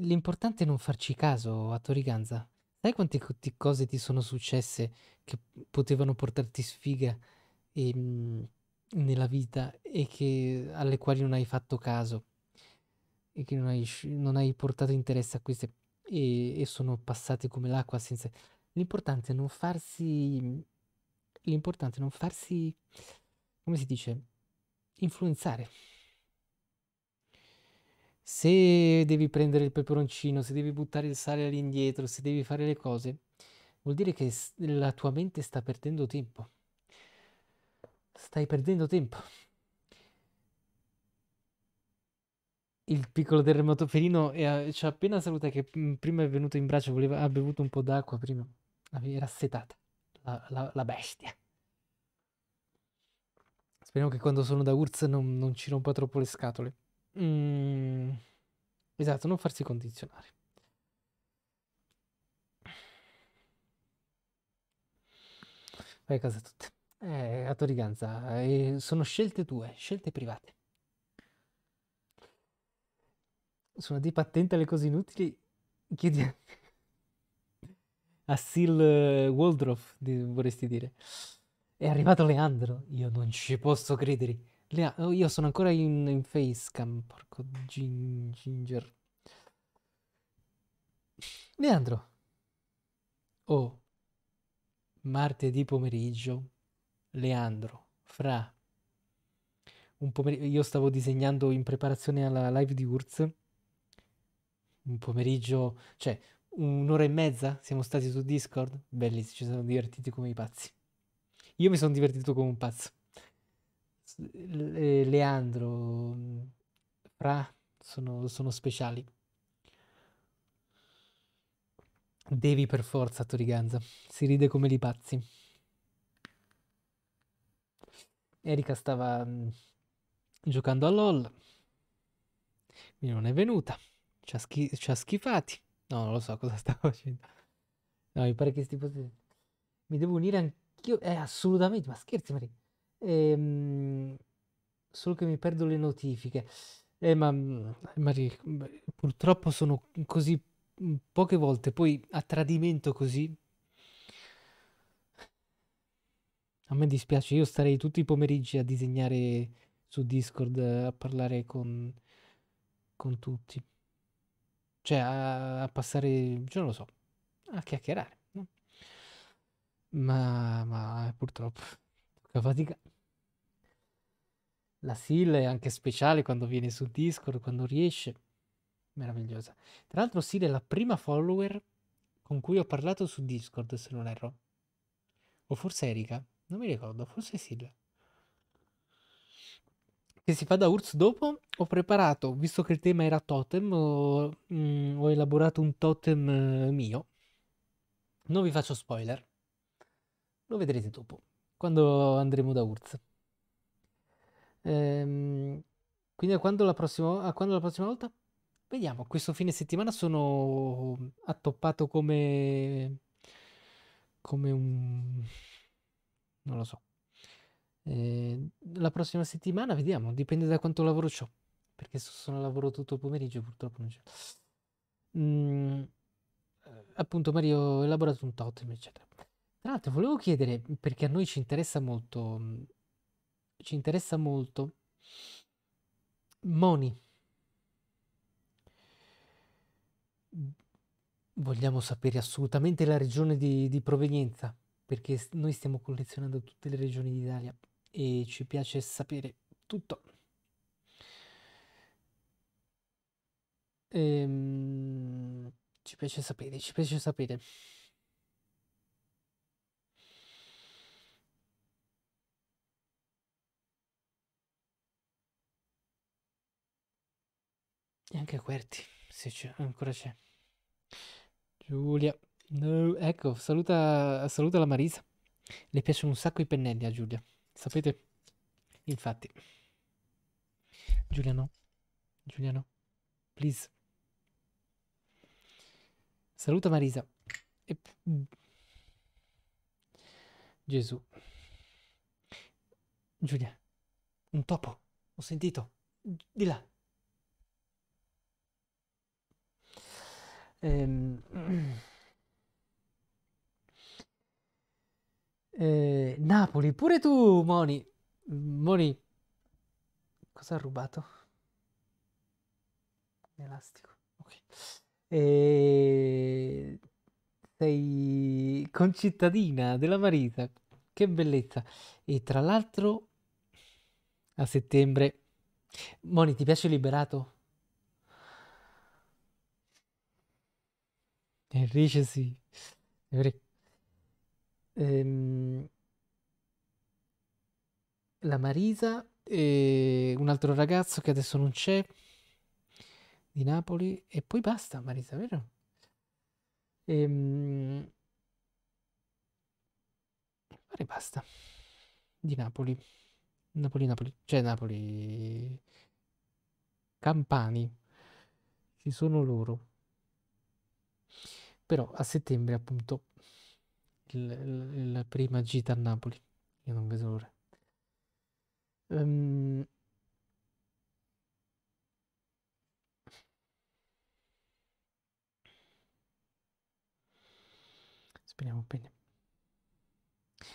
L'importante è non farci caso a Toriganza. Sai quante co- cose ti sono successe che potevano portarti sfiga ehm, nella vita e che, alle quali non hai fatto caso e che non hai, non hai portato interesse a queste e, e sono passate come l'acqua senza... L'importante è non farsi... L'importante è non farsi, come si dice, influenzare. Se devi prendere il peperoncino, se devi buttare il sale all'indietro, se devi fare le cose, vuol dire che la tua mente sta perdendo tempo. Stai perdendo tempo. Il piccolo terremotoferino eh, ci cioè, ha appena salutato che mm, prima è venuto in braccio, voleva, ha bevuto un po' d'acqua prima, era setata la, la, la bestia. Speriamo che quando sono da Urz non, non ci rompa troppo le scatole. Mm, esatto, non farsi condizionare. Vai a casa tutte. Eh, a tua eh, sono scelte tue, scelte private. Sono di patente alle cose inutili. Chiedi a, a Seal eh, Waldorf, vorresti dire. È arrivato Leandro. Io non ci posso credere. Lea, oh, io sono ancora in, in facecam, porco gin, ginger. Leandro. Oh. Martedì pomeriggio. Leandro. Fra. Un pomeriggio... Io stavo disegnando in preparazione alla live di Urz. Un pomeriggio... Cioè, un'ora e mezza siamo stati su Discord. Bellissimi, ci siamo divertiti come i pazzi. Io mi sono divertito come un pazzo. Eh, Leandro, Fra, sono, sono speciali. Devi per forza, Toriganza. Si ride come li pazzi. Erika stava mm, giocando a LOL. Quindi non è venuta. Ci ha, schi- ci ha, schifati. No, non lo so cosa stava facendo. No, mi pare che sti poteri. Mi devo unire anch'io. Eh, assolutamente. Ma scherzi, Maria. Ehm, solo che mi perdo le notifiche. Eh, ma, mm, ma purtroppo sono così mm, poche volte, poi a tradimento così. A me dispiace, io starei tutti i pomeriggi a disegnare su Discord, a parlare con, con tutti. Cioè, a, a passare, cioè, non lo so, a chiacchierare. no? Ma, ma, eh, purtroppo, tocca fatica. La SIL è anche speciale quando viene su Discord, quando riesce. Meravigliosa. Tra l'altro SIL è la prima follower con cui ho parlato su Discord, se non erro. O forse Erika. Non mi ricordo, forse SIL. Che si fa da URSS dopo? Ho preparato, visto che il tema era totem, ho, mh, mm, ho elaborato un totem eh, mio. Non vi faccio spoiler. Lo vedrete dopo, quando andremo da URSS. Ehm, quindi a quando, la prossima, a quando la prossima volta? Vediamo, questo fine settimana sono attoppato come... come un... non lo so. Eh, la prossima settimana vediamo, dipende da quanto lavoro ho, perché sono al lavoro tutto il pomeriggio purtroppo non c'è. Mm, appunto Mario ho elaborato un totem, eccetera. Tra l'altro volevo chiedere, perché a noi ci interessa molto mm, ci interessa molto. Moni. Vogliamo sapere assolutamente la regione di, di provenienza, perché noi stiamo collezionando tutte le regioni d'Italia e ci piace sapere tutto. Ehm, ci piace sapere, ci piace sapere. E anche Querti, se c'è, ancora c'è. Giulia, no, ecco, saluta, saluta la Marisa. Le piacciono un sacco i pennelli a Giulia. Sapete? Infatti. Giulia no. Giulia no. Please. Saluta Marisa. E... Gesù. Giulia. Un topo. Ho sentito. Di là. ehm, eh, Napoli, pure tu, Moni. Moni, cosa ha rubato? Elastico. Ok. E... Eh, sei concittadina della Marisa. Che bellezza. E tra l'altro, a settembre... Moni, ti piace Liberato? Enrice sì. Ehm, la Marisa e un altro ragazzo che adesso non c'è di Napoli e poi basta Marisa, vero? Ehm, pare basta di Napoli. Napoli, Napoli, cioè Napoli, Campani, ci sono loro però a settembre appunto la prima gita a Napoli, io non vedo l'ora. Um, ehm, speriamo bene.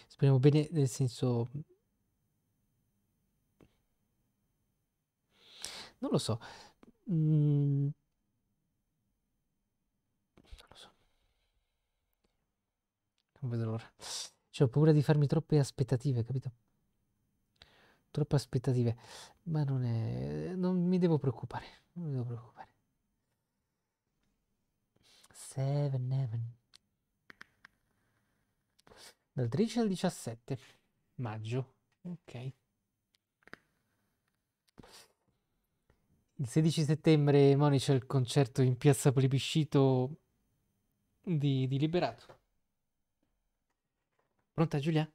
Speriamo bene nel senso... Non lo so. Mm, Non vedo l'ora. Cioè, ho paura di farmi troppe aspettative, capito? Troppe aspettative. Ma non è... Non mi devo preoccupare. Non mi devo preoccupare. Seven Heaven. Dal 13 al 17 maggio. Ok. Il 16 settembre, Moni, c'è il concerto in piazza Plebiscito di, di Liberato. Pronta Giulia?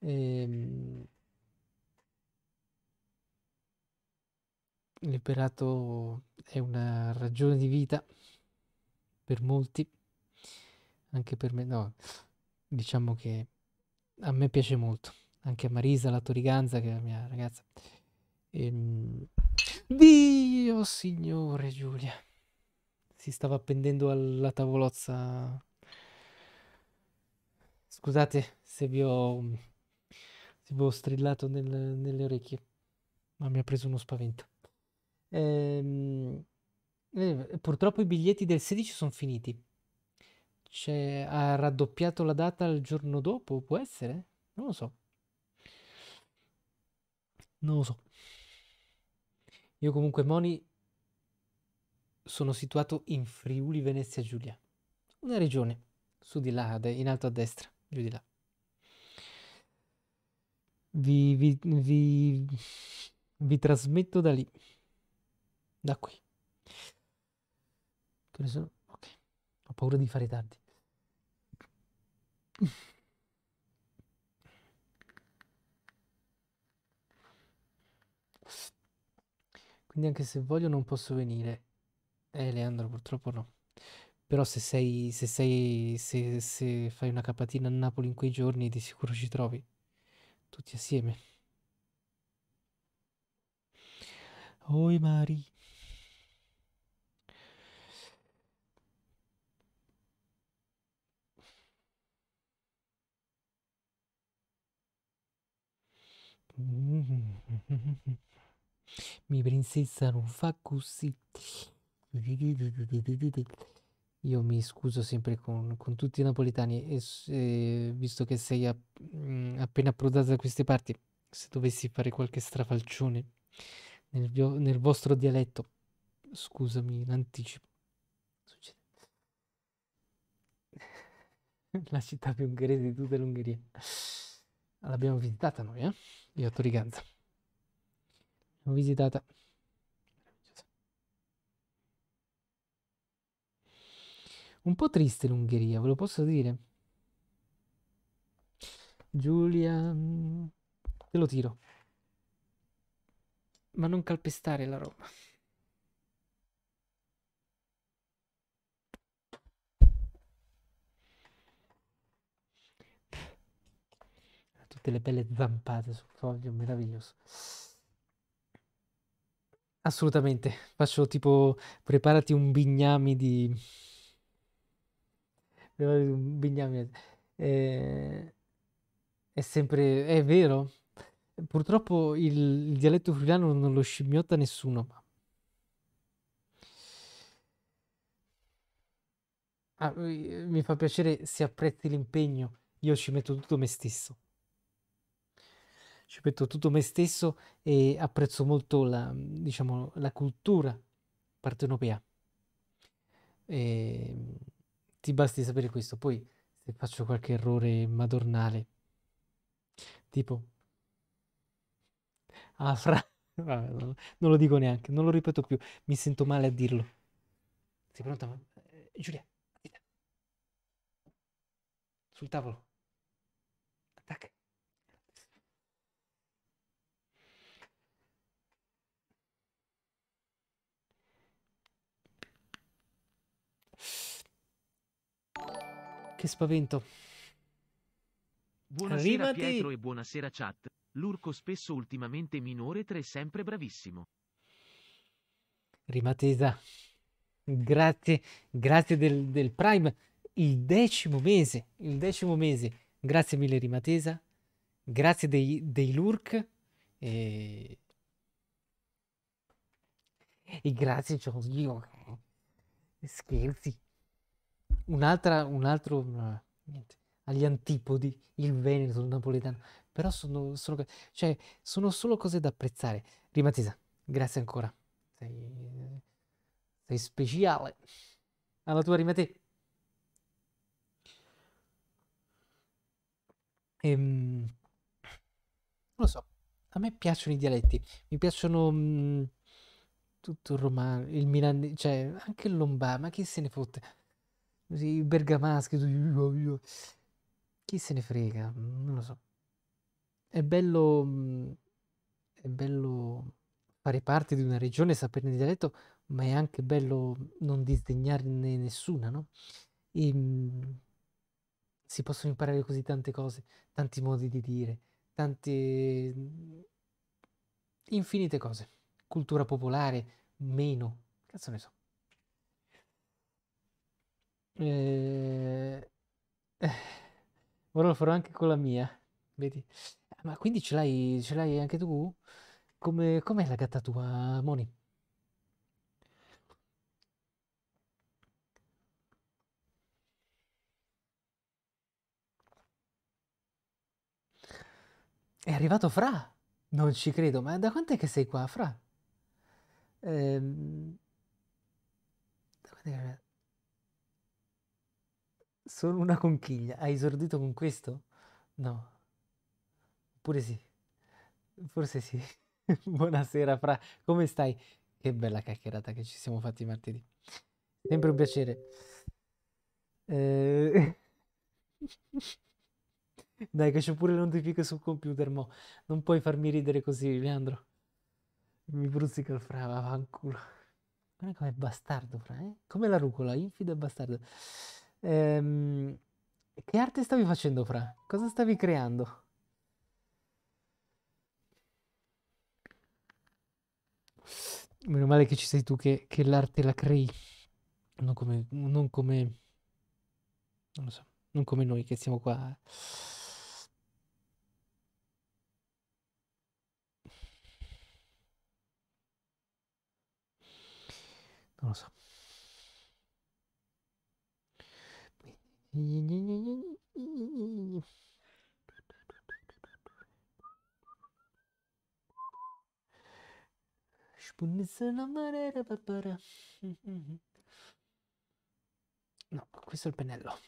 Ehm... Il è una ragione di vita per molti, anche per me, no, diciamo che a me piace molto, anche a Marisa, la Toriganza, che è la mia ragazza. Ehm... Dio signore Giulia si stava appendendo alla tavolozza. Scusate se vi ho, se vi ho strillato nel, nelle orecchie, ma mi ha preso uno spavento. Ehm, eh, purtroppo i biglietti del 16 sono finiti. C'è, ha raddoppiato la data il giorno dopo, può essere? Non lo so. Non lo so. Io comunque Moni sono situato in Friuli Venezia Giulia, una regione su di là, in alto a destra, giù di là. Vi, vi, vi, vi trasmetto da lì, da qui. Ok, ho paura di fare tardi. Quindi anche se voglio non posso venire. Eh, Leandro, purtroppo no. Però se sei, se sei, se, se fai una capatina a Napoli in quei giorni, di sicuro ci trovi. Tutti assieme. Oi Mari. Mi princessa non fa così. Io mi scuso sempre con, con tutti i napoletani e, e visto che sei a, mh, mm, appena approdata da queste parti, se dovessi fare qualche strafalcione nel, vio, nel vostro dialetto, scusami in anticipo. Succede. La città più ungherese di tutta l'Ungheria. L'abbiamo visitata noi, eh? Io a Toriganza. L'abbiamo visitata. Un po' triste l'Ungheria, ve lo posso dire. Giulia, te lo tiro. Ma non calpestare la roba. Tutte le belle zampate sul foglio, meraviglioso. Assolutamente, faccio tipo preparati un bignami di Mm, Bignami. Eh, è sempre... è vero. Purtroppo il, il dialetto friulano non lo scimmiotta nessuno, ma... Ah, mi fa piacere se apprezzi l'impegno. Io ci metto tutto me stesso. Ci metto tutto me stesso e apprezzo molto la, diciamo, la cultura partenopea. E... Ehm, ti basti sapere questo. Poi se faccio qualche errore madornale, tipo... Ah, non lo dico neanche, non lo ripeto più, mi sento male a dirlo. Sei pronta? Eh, Giulia, sul tavolo. Che spavento. Buonasera Arrivati. Pietro e buonasera chat. L'urco spesso ultimamente minore 3 sempre bravissimo. Rimatesa. Grazie, grazie del, del Prime. Il decimo mese, il decimo mese. Grazie mille Rimatesa. Grazie dei, dei lurk. E... e grazie Giorgio. Scherzi un'altra, un altro, niente, agli antipodi, il Veneto, il napoletano, però sono solo, cioè, sono solo cose da apprezzare. Rimatisa, grazie ancora, sei, sei speciale. Alla tua rimatesa. Ehm, non lo so, a me piacciono i dialetti, mi piacciono mh, mm, tutto il romano, il milanese, cioè anche il lombardo, ma chi se ne fotte? Così bergamaschi. Chi se ne frega? Non lo so. È bello. Mhmm, è bello fare parte di una regione, e saperne di dialetto, ma è anche bello non disdegnarne nessuna, no? E, mhmm, si possono imparare così tante cose, tanti modi di dire, tante mhmm, infinite cose. Cultura popolare, meno, cazzo ne so. Ehm, eh, ora lo farò anche con la mia. Vedi? Eh, ma quindi ce l'hai, ce l'hai anche tu? Come, com'è la gatta tua, Moni? È arrivato Fra? Non ci credo, ma da quant'è che sei qua, Fra? Ehm... Da quant'è che... Sono una conchiglia. Hai esordito con questo? No. Pure sì. Forse sì. Buonasera, Fra. Come stai? Che bella chiacchierata che ci siamo fatti martedì. Sempre un piacere. Eh... Dai, che c'ho pure le notifiche sul computer, mo. Non puoi farmi ridere così, Leandro. Mi bruzzica il fra, vaffanculo. Guarda come bastardo, fra, eh? Come la rucola, infido e bastardo. Ehm, che arte stavi facendo, Fra? Cosa stavi creando? Meno male che ci sei tu che, che l'arte la crei. Non come, non come... Non lo so. Non come noi che siamo qua... Non lo so. No, questo è il pennello.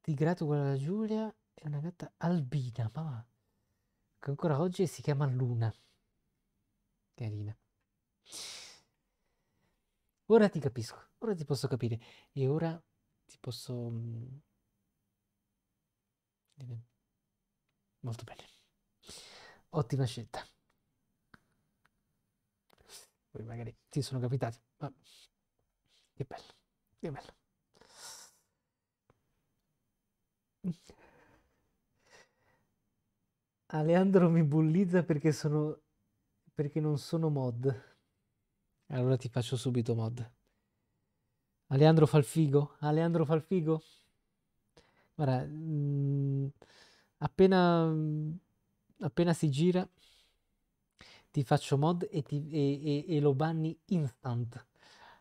Di Tigrato guarda Giulia è una gatta albina, ma che ancora oggi si chiama Luna. Carina. Ora ti capisco, ora ti posso capire e ora ti posso... Mm, molto bene. Ottima scelta. Poi magari ti sono capitati, ma che bello, che bello. Aleandro mi bullizza perché sono perché non sono mod. Allora ti faccio subito mod. Aleandro Falfigo? Aleandro Falfigo? Guarda, mh, mm, appena, mh, mm, appena si gira ti faccio mod e, ti, e, e, e lo banni instant.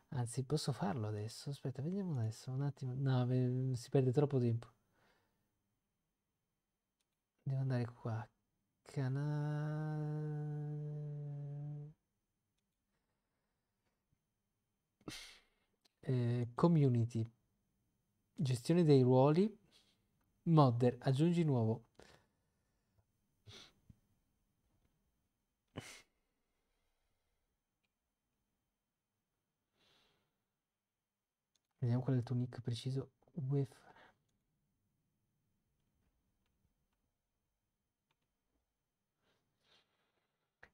Anzi, posso farlo adesso? Aspetta, vediamo adesso, un attimo. No, si perde troppo tempo. Devo andare qua. Canale... eh, community, gestione dei ruoli, modder, aggiungi nuovo. Vediamo qual è il tuo nick preciso. With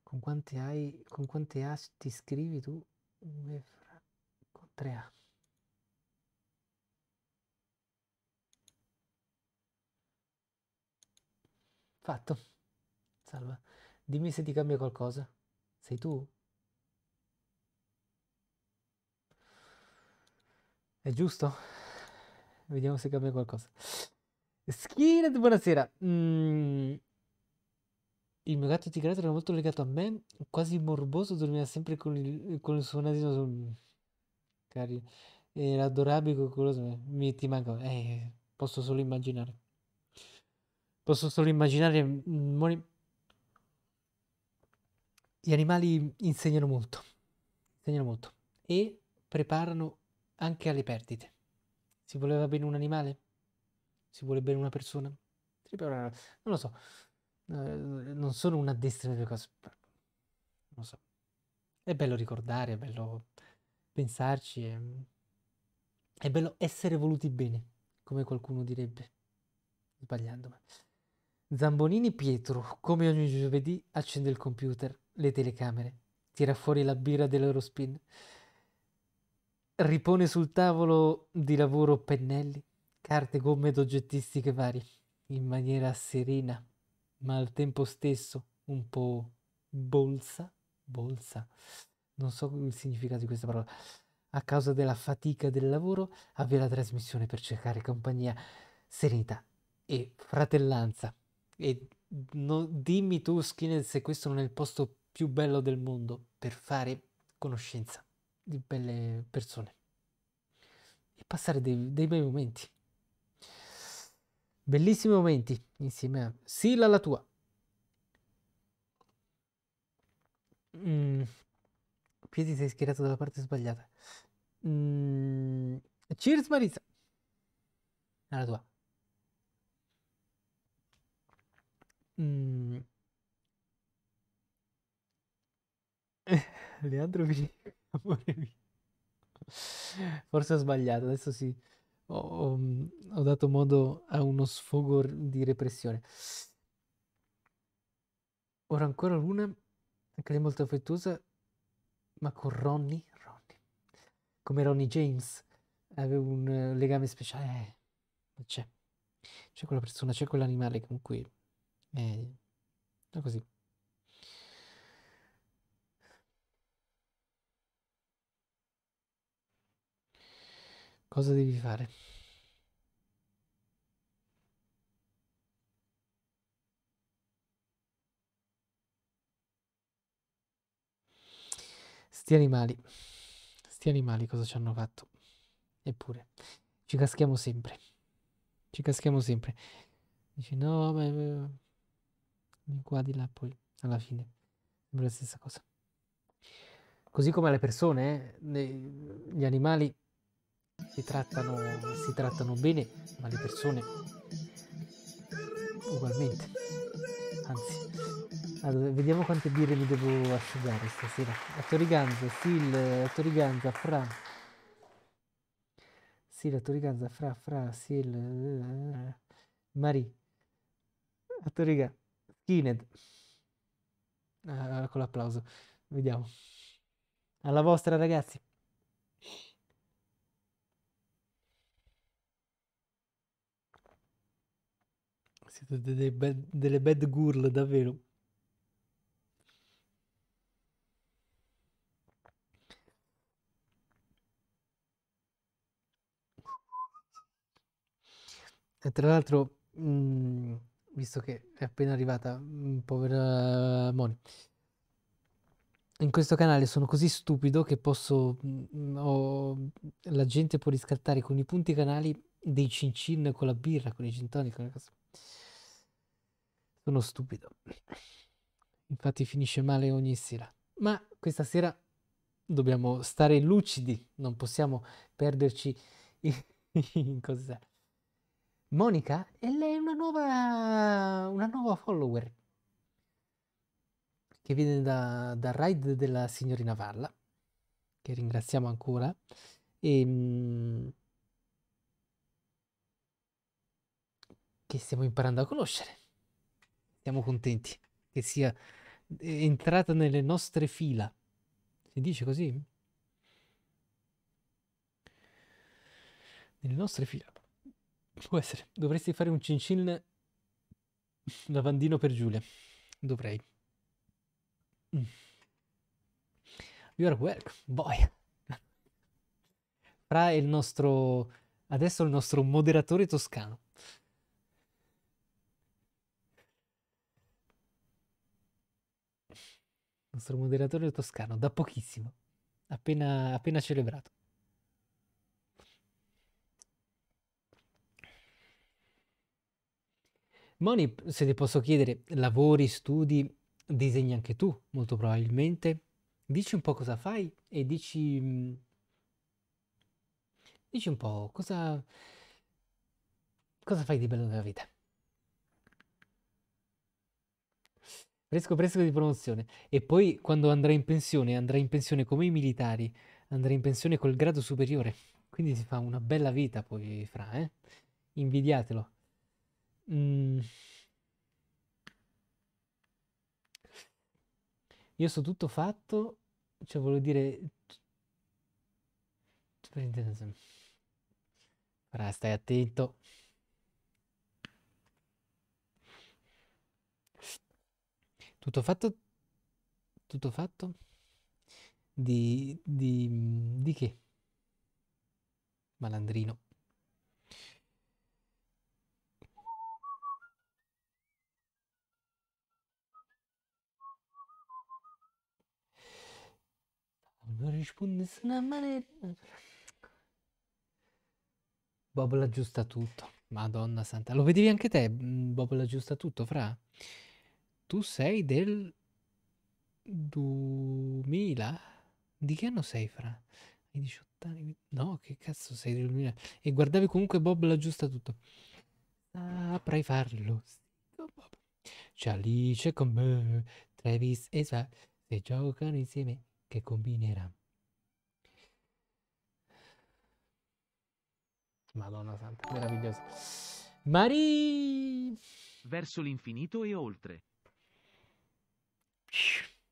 Con quante, hai, con quante A ti scrivi tu? Con 3A. Fatto. Salva. Dimmi se ti cambia qualcosa. Sei tu? È giusto? Vediamo se cambia qualcosa. Skinhead, buonasera. Mm. Il mio gatto di tigretto era molto legato a me, quasi morboso, dormiva sempre con il, con il suo nasino sul... Cari, era adorabile e coccoloso. Mi ti manca... Eh, posso solo immaginare. Posso solo immaginare... mh, mm, Gli animali insegnano molto, insegnano molto e preparano anche alle perdite. Si voleva bene un animale? Si vuole bene una persona? Non lo so, eh, non sono un addestratore delle cose, non lo so. È bello ricordare, è bello pensarci, è, è bello essere voluti bene, come qualcuno direbbe, sbagliandomi. Zambonini Pietro, come ogni giovedì, accende il computer, le telecamere, tira fuori la birra dell'Eurospin, ripone sul tavolo di lavoro pennelli, carte, gomme ed oggettistiche vari, in maniera serena, ma al tempo stesso un po' bolsa, bolsa, non so il significato di questa parola, a causa della fatica del lavoro, avvia la trasmissione per cercare compagnia, serenità e fratellanza e no, dimmi tu Skinner se questo non è il posto più bello del mondo per fare conoscenza di belle persone e passare dei, dei bei momenti. Bellissimi momenti insieme a Sila la tua. Mm. Piedi sei schierato dalla parte sbagliata. Mm. Cheers Marisa. Alla ah, tua. Mh. Mm. Leandro Virilli, amore mio. Forse ho sbagliato, adesso sì. Ho ho mm, ho dato modo a uno sfogo di repressione. Ora ancora una, anche lei molto affettuosa, ma con Ronnie Ronnie come Ronnie James, avevo un eh, legame speciale, eh, c'è. C'è quella persona, c'è quell'animale con cui media. Eh, no, così. Cosa devi fare? Sti animali, sti animali cosa ci hanno fatto? Eppure, ci caschiamo sempre. Ci caschiamo sempre. Dici no, ma eh, di qua, di là, poi alla fine. Sembra la stessa cosa. Così come le persone, eh, gli animali si trattano, si trattano bene, ma le persone ugualmente. Anzi, allora, vediamo quante birre mi devo asciugare stasera. A Toriganza, Sil, a Toriganza, Fra. Sil, a Toriganza, Fra, Fra, Sil, uh, Marie. A Toriganza. Kined. Eh, con l'applauso. Vediamo. Alla vostra, ragazzi. Siete delle bad, delle bad girl, davvero. E tra l'altro... Mh mm, visto che è appena arrivata, mm, povera Moni. In questo canale sono così stupido che posso... Mm, ho, la gente può riscattare con i punti canali dei cincin con la birra, con i gintoni, con le cose. Sono stupido. Infatti finisce male ogni sera. Ma questa sera dobbiamo stare lucidi, non possiamo perderci in, in cose. Monica e lei una nuova, una nuova follower che viene da, dal ride della signorina Valla, che ringraziamo ancora. E, ehm, che stiamo imparando a conoscere. Siamo contenti che sia entrata nelle nostre fila. Si dice così? Nelle nostre fila. Può essere. Dovresti fare un cincin lavandino per Giulia. Dovrei. Mm. You're welcome, boy. Fra il nostro... Adesso il nostro moderatore toscano. Il nostro moderatore toscano, da pochissimo. appena, appena celebrato. Moni, se ti posso chiedere, lavori, studi, disegni anche tu, molto probabilmente. Dici un po' cosa fai e dici... Mm, dici un po' cosa... Cosa fai di bello nella vita? Fresco fresco di promozione. E poi quando andrai in pensione, andrai in pensione come i militari, andrai in pensione col grado superiore. Quindi si fa una bella vita poi, Fra, eh? Invidiatelo. Mm. Io so tutto fatto, cioè voglio dire... Ora stai attento. Tutto fatto? Tutto fatto? Di, di, di che? Malandrino. Nu risponde male. Bob l'aggiusta tutto. Madonna santa. Lo vedevi anche te, mm, Bob l'aggiusta tutto, fra? Tu sei del 2000? Di che anno sei, fra? Hai 18 anni? No, che cazzo sei del 2000? E guardavi comunque Bob l'aggiusta tutto. Saprai farlo. C'è Alice con me, Travis e Sa, se giocano insieme che combinerà. Madonna santa, meravigliosa. Marie! Verso l'infinito e oltre.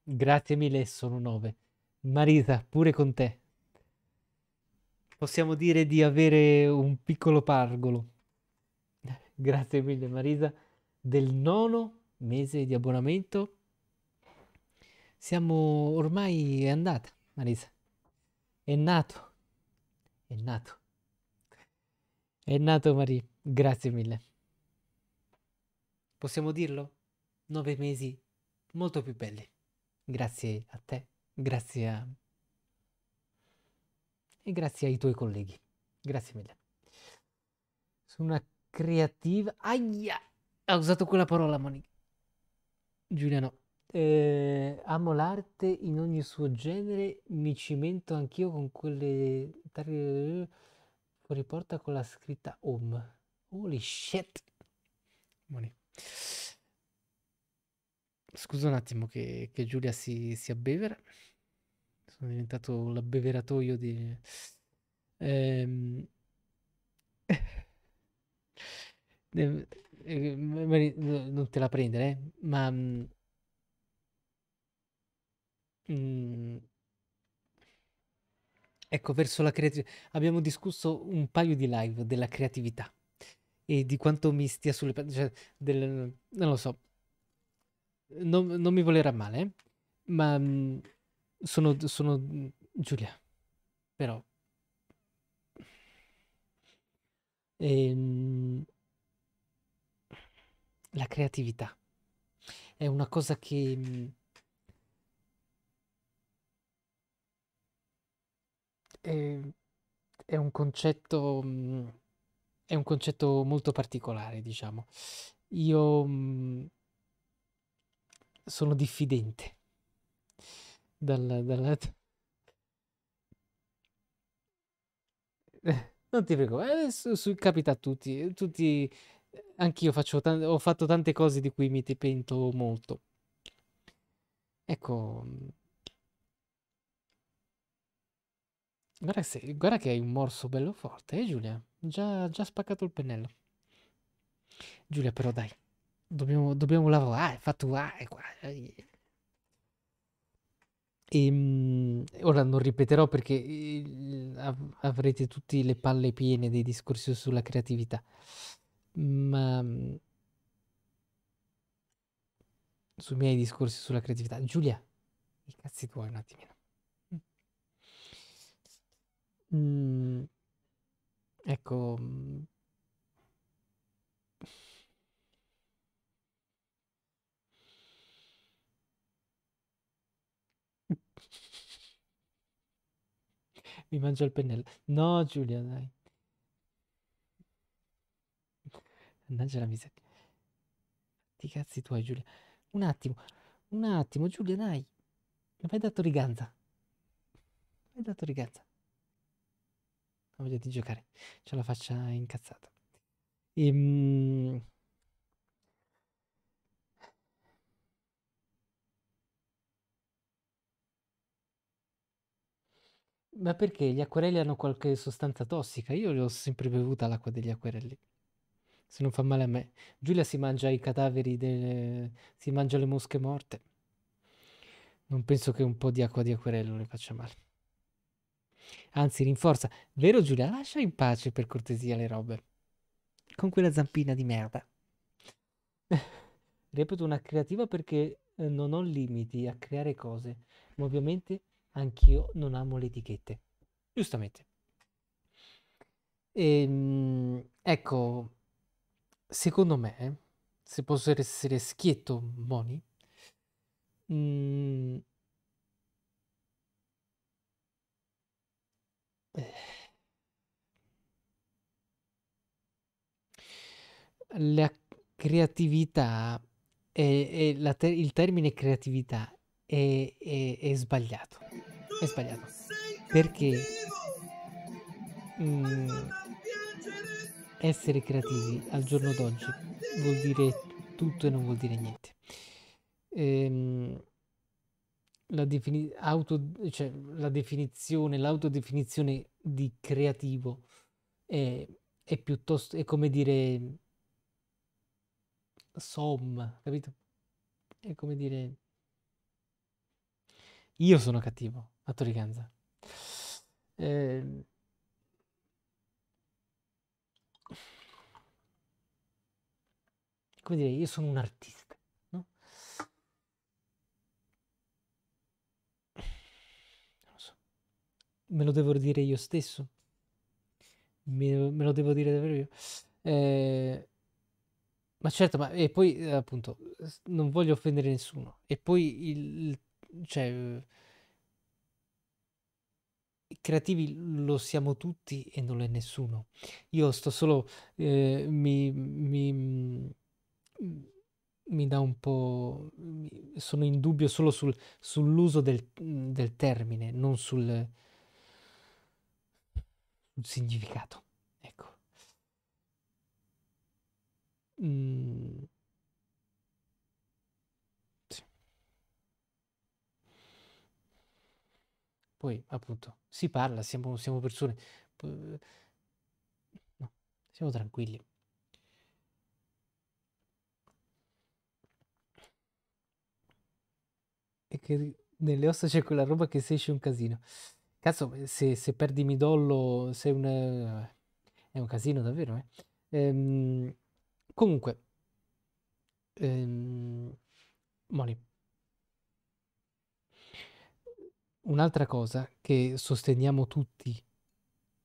Grazie mille, sono nove. Marisa, pure con te. Possiamo dire di avere un piccolo pargolo. Grazie mille, Marisa, del nono mese di abbonamento siamo ormai andata, Marisa. È nato. È nato. È nato Marie, grazie mille. Possiamo dirlo? Nove mesi molto più belli. Grazie a te, grazie a... e grazie ai tuoi colleghi. Grazie mille. Sono una creativa... Aia! Ha usato quella parola, Monica. Giuliano. Eh, amo l'arte in ogni suo genere, mi cimento anch'io con quelle targhe fuori porta con la scritta home. Holy shit! Money. Scusa un attimo che, che Giulia si, si, abbevera. Sono diventato l'abbeveratoio di... Ehm... ehm eh, non te la prendere, eh? ma mm, Mm. Ecco, verso la creatività. Abbiamo discusso un paio di live della creatività e di quanto mi stia sulle... Cioè, del... non lo so. Non, non mi volerà male, ma mm, sono, sono... Giulia, però... Ehm... La creatività è una cosa che mm, è, è, un concetto, mhmm, è un concetto molto particolare, diciamo. Io mhmm, sono diffidente dal, dal... Non ti preoccupare, eh, su, su, capita a tutti, eh, tutti eh, anch'io t- ho fatto tante cose di cui mi ti pento molto. Ecco, mhmm, Guarda, se- guarda che hai un morso bello forte, eh Giulia? Già, già spaccato il pennello. Giulia, però dai, dobbiamo, dobbiamo lavorare, fatturare qua. E, ehm, ora non ripeterò perché eh, avrete tutte le palle piene dei discorsi sulla creatività. Ma mm, sui miei discorsi sulla creatività, Giulia, i cazzi tuoi un attimino. Mhmm, ecco, mm. Mi mangio il pennello. No Giulia, dai. Mannaggia la miseria. Fatti i cazzi tuoi Giulia. Un attimo, un attimo Giulia dai. Mi hai dato da Mi hai dato Toriganza ho voglia di giocare, c'ho la faccia incazzata. Ehm... Ma perché gli acquerelli hanno qualche sostanza tossica? Io l'ho sempre bevuta l'acqua degli acquerelli. Se non fa male a me. Giulia si mangia i cadaveri, delle... si mangia le mosche morte. Non penso che un po' di acqua di acquerello le faccia male. Anzi, rinforza. Vero Giulia, lascia in pace per cortesia le robe. Con quella zampina di merda. Ripeto una creativa perché eh, non ho limiti a creare cose, ma ovviamente anch'io non amo le etichette. Giustamente. E, ehm, ecco, secondo me, eh, se posso essere schietto, Moni, mh, mm, la creatività e, e te il termine creatività è, è, è, sbagliato. È sbagliato. Perché mm, essere creativi al giorno d'oggi vuol dire tutto e non vuol dire niente. Ehm, la, defini- auto, cioè, la definizione, l'autodefinizione di creativo è, è piuttosto, è come dire somma, capito? È come dire io sono cattivo a Toricanza. Eh, come dire, io sono un artista me lo devo dire io stesso. Me, me lo devo dire davvero io. Eh, ma certo, ma e poi eh, appunto non voglio offendere nessuno. E poi il, cioè, creativi lo siamo tutti e non lo è nessuno. Io sto solo, eh, mi, mi, mm, mi dà un po', sono in dubbio solo sul, sull'uso del, del termine, non sul, un significato. Ecco. Mm. Sì. Poi appunto si parla, siamo, siamo persone, no, siamo tranquilli. E che nelle ossa c'è quella roba che se esce un casino. Cazzo, eh, se, se perdi midollo sei un... è un casino davvero, eh? Ehm, comunque, ehm, Moni, un'altra cosa che sosteniamo tutti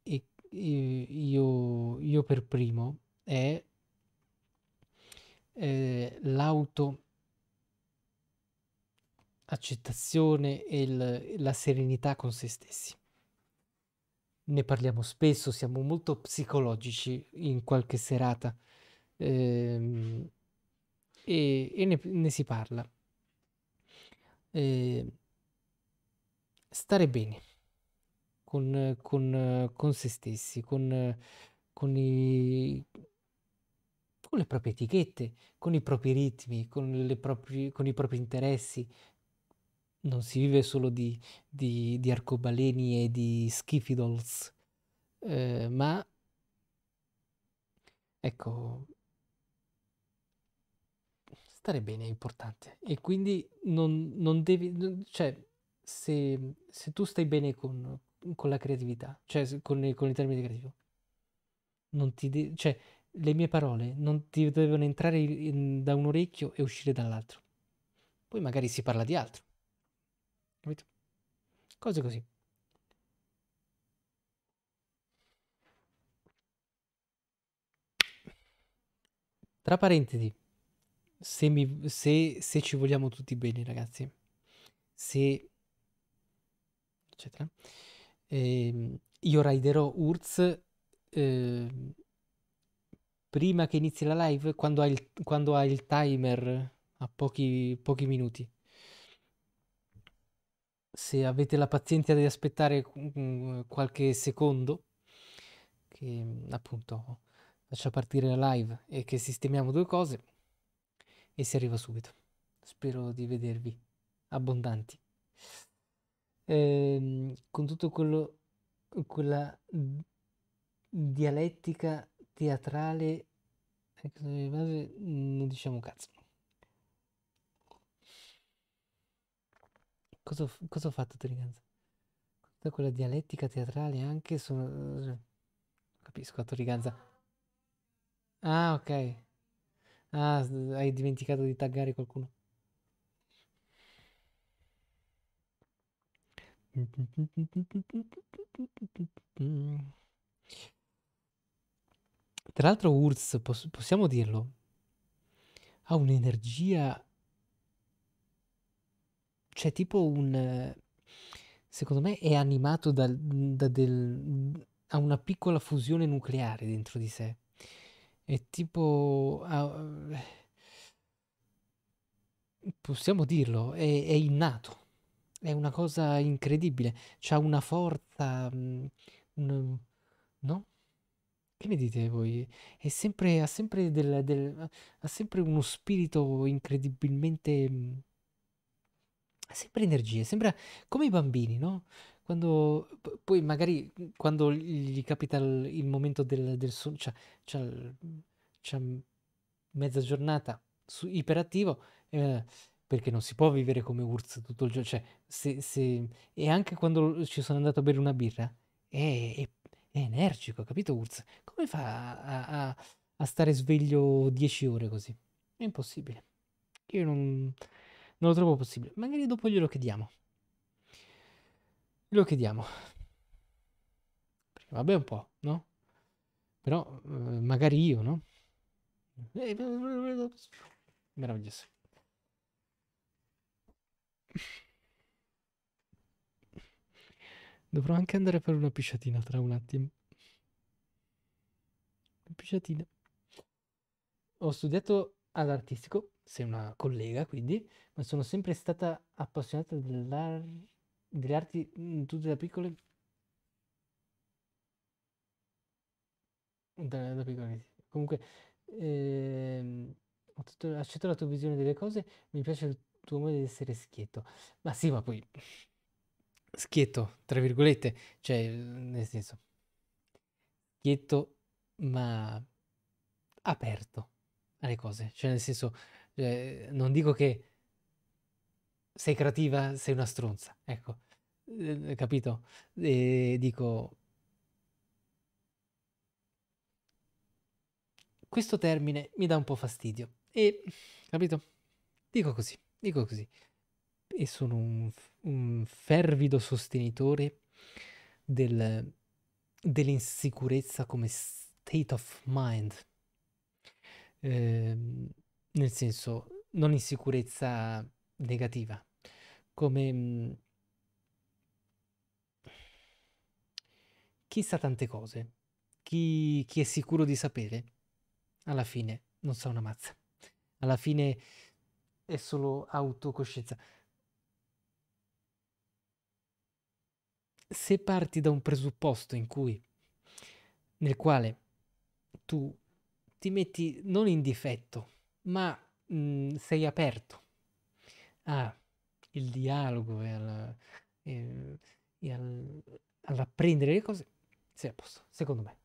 e, io, io per primo è eh, l'auto accettazione e il, la serenità con se stessi. Ne parliamo spesso, siamo molto psicologici in qualche serata ehm, e, e ne, ne, si parla. Eh, stare bene con, con, con se stessi, con, con i, con le proprie etichette, con i propri ritmi, con, proprie, con, i propri interessi, non si vive solo di, di, di arcobaleni e di schifidols, eh, ma ecco, stare bene è importante e quindi non, non devi, cioè se, se, tu stai bene con, con la creatività, cioè con, con il termine creativo, non ti de- cioè le mie parole non ti devono entrare in, da un orecchio e uscire dall'altro. Poi magari si parla di altro. Capito? Cose così. Tra parentesi, se, mi, se, se ci vogliamo tutti bene, ragazzi, se... eccetera, eh, io raiderò Urz eh, prima che inizi la live, quando ha il, quando ha il timer a pochi, pochi minuti se avete la pazienza di aspettare mm, qualche secondo, che mm, appunto faccia partire la live e che sistemiamo due cose, e si arriva subito. Spero di vedervi abbondanti. Ehm, con tutto quello, quella dialettica teatrale, ecco, non diciamo cazzo. Cosa ho, cosa ho fatto Toriganza? Tutta quella dialettica teatrale anche sono... Eh, capisco, a Toriganza. Ah, ok. Ah, hai dimenticato di taggare qualcuno. Tra l'altro Urs, possiamo dirlo, ha un'energia c'è tipo un... Eh, secondo me è animato dal, da del, ha una piccola fusione nucleare dentro di sé. È tipo... possiamo dirlo, è, è, innato. È una cosa incredibile. C'ha una forza... Mm, un, no? Che ne dite voi? Sempre, ha, sempre del, del, ha sempre uno spirito incredibilmente mm, sempre energie, sembra come i bambini, no? Quando poi magari mhmm, quando gli capita il, il momento del, del sonno, c'ha, c'ha, c'ha mezza giornata su, iperattivo, eh, perché non si può vivere come Urz tutto il giorno, cioè, se, se, e anche quando ci sono andato a bere una birra, è, è, è energico, capito Urz? Come fa a, a, a stare sveglio dieci ore così? È impossibile. Io non... Non lo trovo possibile. Magari dopo glielo chiediamo. Glielo chiediamo. Perché vabbè un po', no? Però eh, magari io, no? Eh, eh, meraviglioso. Dovrò anche andare per una pisciatina tra un attimo. Una pisciatina. Ho studiato ad artistico sei una collega quindi, ma sono sempre stata appassionata dell'ar- delle arti mm, tutte da piccole. Da, da piccoli. Comunque, ehm, ho tutto- accetto la tua visione delle cose, mi piace il tuo modo di essere schietto. Ma sì, ma poi schietto, tra virgolette, cioè, nel senso, schietto, ma aperto alle cose, cioè nel senso cioè, non dico che sei creativa, sei una stronza, ecco, eh, eh capito? Eh, dico, questo termine mi dà un po' fastidio e, capito? Dico così, dico così. E sono un, un fervido sostenitore del, dell'insicurezza come state of mind. Eh, nel senso non insicurezza negativa, come mm, chi sa tante cose, chi, chi è sicuro di sapere, alla fine non sa una mazza, alla fine è solo autocoscienza. Se parti da un presupposto in cui, nel quale tu ti metti non in difetto, ma mh, mm, sei aperto al dialogo e, alla, e, e al, all'apprendere le cose, sei a posto, secondo me.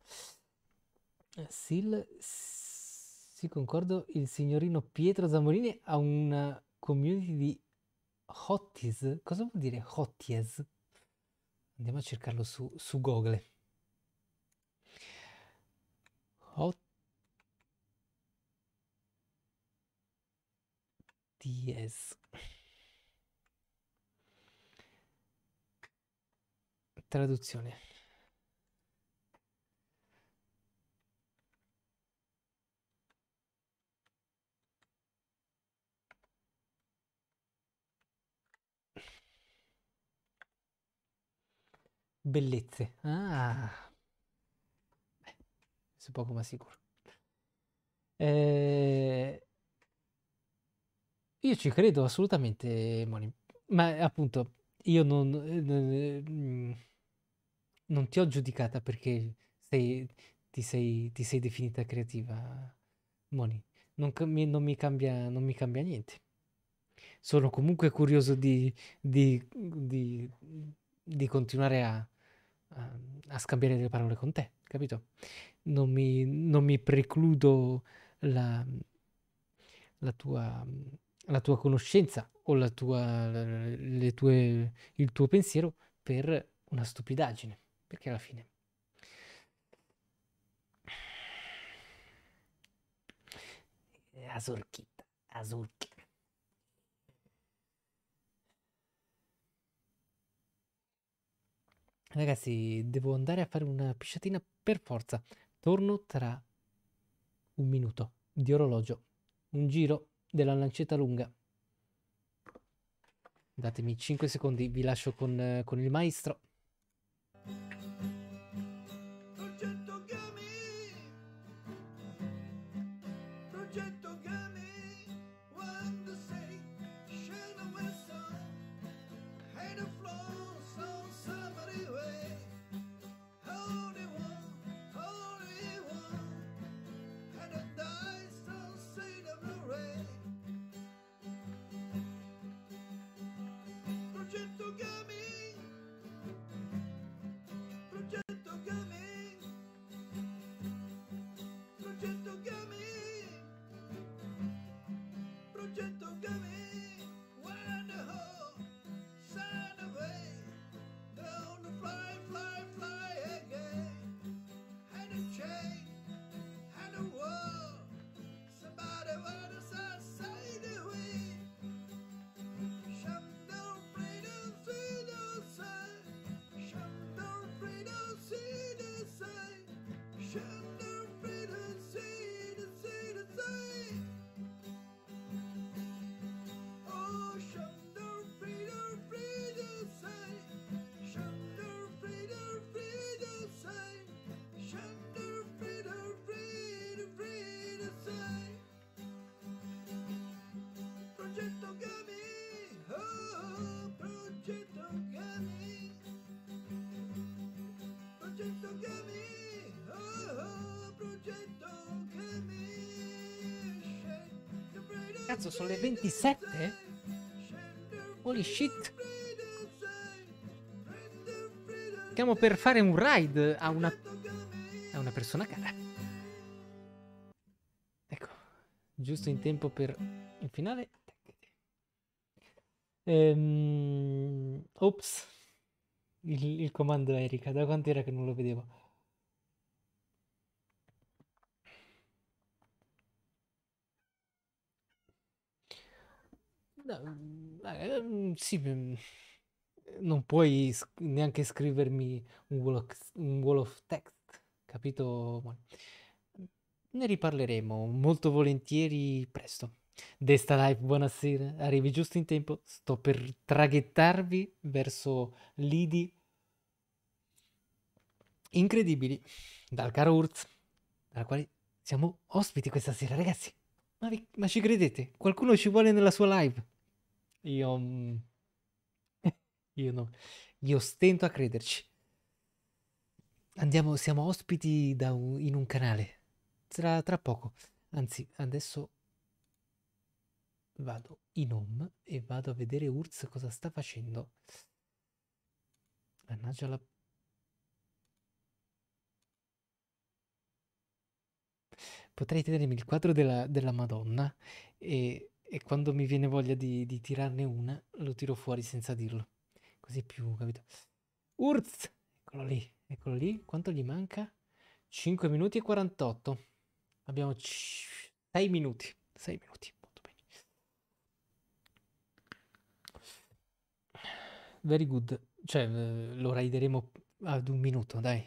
Sil, si concordo, il signorino Pietro Zamorini ha una community di hotties. Cosa vuol dire hotties? Andiamo a cercarlo su, su Google. Hot Diez. Traduzione. Bellezze. Ah. Beh, su poco ma sicuro. Eh, io ci credo assolutamente, Moni. Ma appunto, io non, mm, non ti ho giudicata perché sei, ti, sei, ti, sei, definita creativa, Moni. Non, mi, non, mi cambia, non mi cambia niente. Sono comunque curioso di, di, di, di continuare a, a, a, scambiare delle parole con te, capito? Non mi, non mi precludo la, la tua la tua conoscenza o la tua, le tue, il tuo pensiero per una stupidaggine, perché alla fine... Azurchita, azurchita. Ragazzi, devo andare a fare una pisciatina per forza. Torno tra un minuto di orologio. Un giro della lancetta lunga. Datemi 5 secondi, vi lascio con, eh, con il maestro. Cazzo, sono le 27? Holy shit. Stiamo per fare un ride a una... a una persona cara. Ecco, giusto in tempo per il finale. Ehm... Ops. Il, il comando Erika, da quanto era che non lo vedevo? sì, mm, non puoi neanche scrivermi un wall of, un wall of text, capito? Ne riparleremo molto volentieri presto. Desta Life, buonasera, arrivi giusto in tempo, sto per traghettarvi verso lidi incredibili dal caro Urz, dalla quale siamo ospiti questa sera, ragazzi. Ma, vi, ma, ci credete? Qualcuno ci vuole nella sua live? Io... Mm, io no. Io stento a crederci. Andiamo, siamo ospiti un, in un canale. Tra, tra poco. Anzi, adesso vado in home e vado a vedere Urz cosa sta facendo. Mannaggia la... Potrei tenermi il quadro della, della Madonna e, e, quando mi viene voglia di, di tirarne una lo tiro fuori senza dirlo così più, capito? Urz! Eccolo lì, eccolo lì. Quanto gli manca? 5 minuti e 48. Abbiamo 6 minuti. 6 minuti, molto bene. Very good. Cioè, eh, lo raideremo ad un minuto, dai.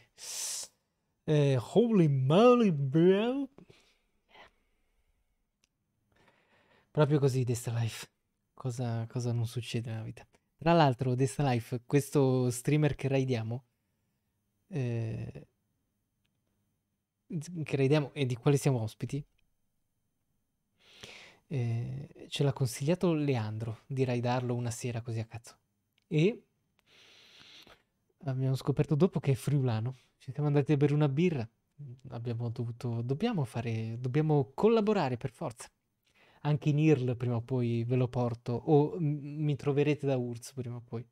Eh, holy moly, bro! Proprio così, Desta Life. Cosa, cosa non succede nella vita? Tra l'altro, Destalife, questo streamer che raidiamo, eh, che raidiamo e di quale siamo ospiti, eh, ce l'ha consigliato Leandro di raidarlo una sera così a cazzo. E abbiamo scoperto dopo che è friulano. Ci siamo andati a bere una birra. Abbiamo Dovuto, dobbiamo, fare, dobbiamo collaborare per forza anche in IRL prima o poi ve lo porto, o m- mi troverete da URSS prima o poi.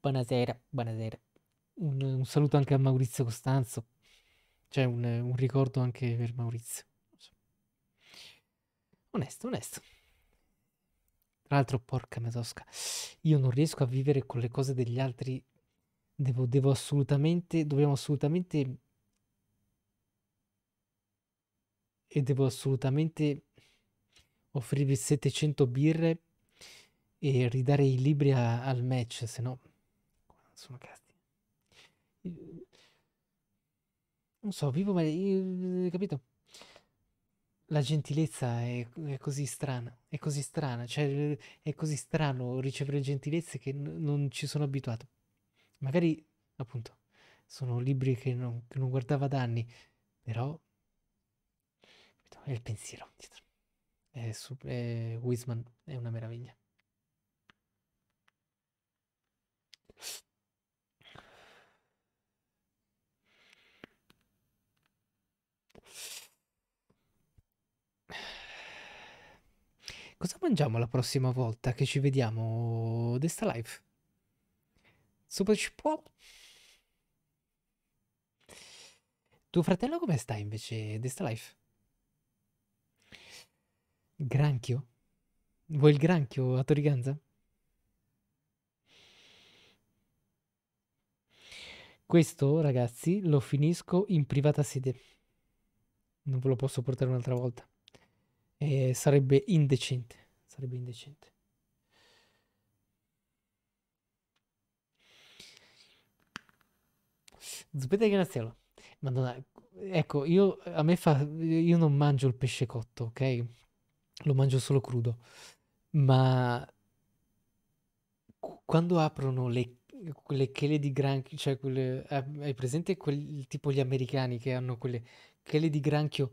Buonasera, buonasera. Un, un saluto anche a Maurizio Costanzo, cioè un, un ricordo anche per Maurizio. Onesto, onesto. Tra l'altro, porca metosca, io non riesco a vivere con le cose degli altri. Devo, devo assolutamente, dobbiamo assolutamente e devo assolutamente offrirvi 700 birre e ridare i libri a, al match, se no sono casti. Non so, vivo ma capito? La gentilezza è, è, così strana, è così strana, cioè è così strano ricevere gentilezze che n- non ci sono abituato. Magari, appunto, sono libri che non, che non guardava da anni, però capito? il pensiero dietro. È, su, è Wisman è una meraviglia. Cosa mangiamo la prossima volta che ci vediamo Desta Live? Super può. Tuo fratello come sta invece Desta live? Granchio? Vuoi il granchio a Toriganza? Questo, ragazzi, lo finisco in privata sede. Non ve lo posso portare un'altra volta. Eh, sarebbe indecente. Sarebbe indecente. Zupetta di granaziolo. Madonna, ecco, io, a me fa... Io non mangio il pesce cotto, ok? lo mangio solo crudo, ma quando aprono le, quelle chele di granchio, cioè quelle, hai presente quel, tipo gli americani che hanno quelle chele di granchio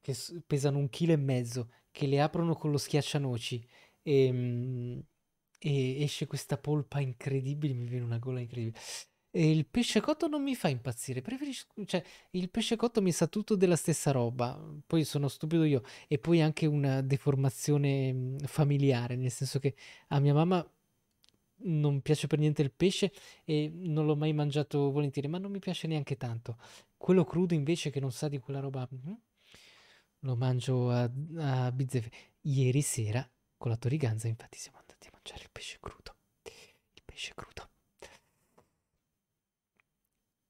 che pesano un chilo e mezzo, che le aprono con lo schiaccianoci e, ehm, e esce questa polpa incredibile, mi viene una gola incredibile. E il pesce cotto non mi fa impazzire, preferisco, cioè, il pesce cotto mi sa tutto della stessa roba, poi sono stupido io, e poi anche una deformazione mm, familiare, nel senso che a mia mamma non piace per niente il pesce e non l'ho mai mangiato volentieri, ma non mi piace neanche tanto. Quello crudo invece che non sa di quella roba, mm, lo mangio a, a bizzeffe. Ieri sera con la Toriganza infatti siamo andati a mangiare il pesce crudo. Il pesce crudo.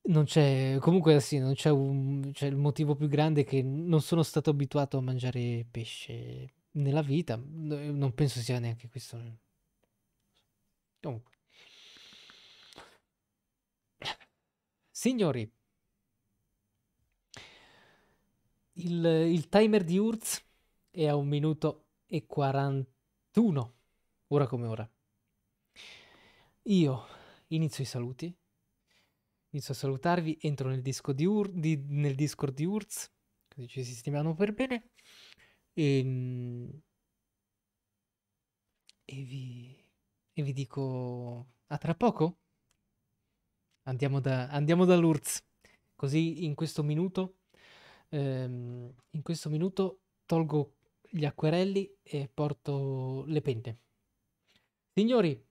Non c'è, comunque sì, non c'è un, cioè il motivo più grande è che non sono stato abituato a mangiare pesce nella vita, non penso sia neanche questo. Comunque. Signori, il, il timer di Urz è a un minuto e 41, ora come ora. Io inizio i saluti Inizio a salutarvi, entro nel, disco di Ur, di, nel Discord di Urz, così ci sistemiamo per bene. E, ehm, e, vi, e vi dico a tra poco. Andiamo, da, andiamo dall'Urz. Così in questo minuto, ehm, in questo minuto tolgo gli acquerelli e porto le penne. Signori,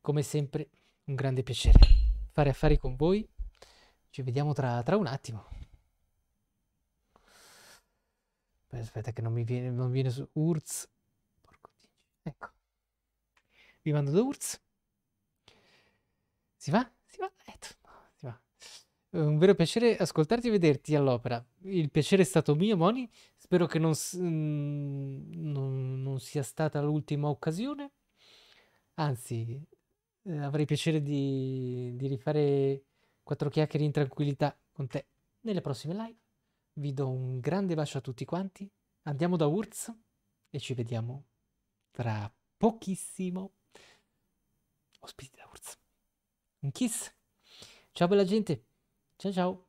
come sempre un grande piacere fare affari con voi. Ci vediamo tra, tra un attimo. Aspetta che non mi viene, non viene su Urz. Porco Ecco. Vi mando da Urz. Si va? Si va? Si va. un vero piacere ascoltarti e vederti all'opera. Il piacere è stato mio, Moni. Spero che non, mm, non, non sia stata l'ultima occasione. Anzi, eh, avrei piacere di, di rifare quattro chiacchiere in tranquillità con te nelle prossime live. Vi do un grande bacio a tutti quanti. Andiamo da Urz e ci vediamo tra pochissimo. Ospiti da Urz. Un kiss. Ciao bella gente. Ciao ciao.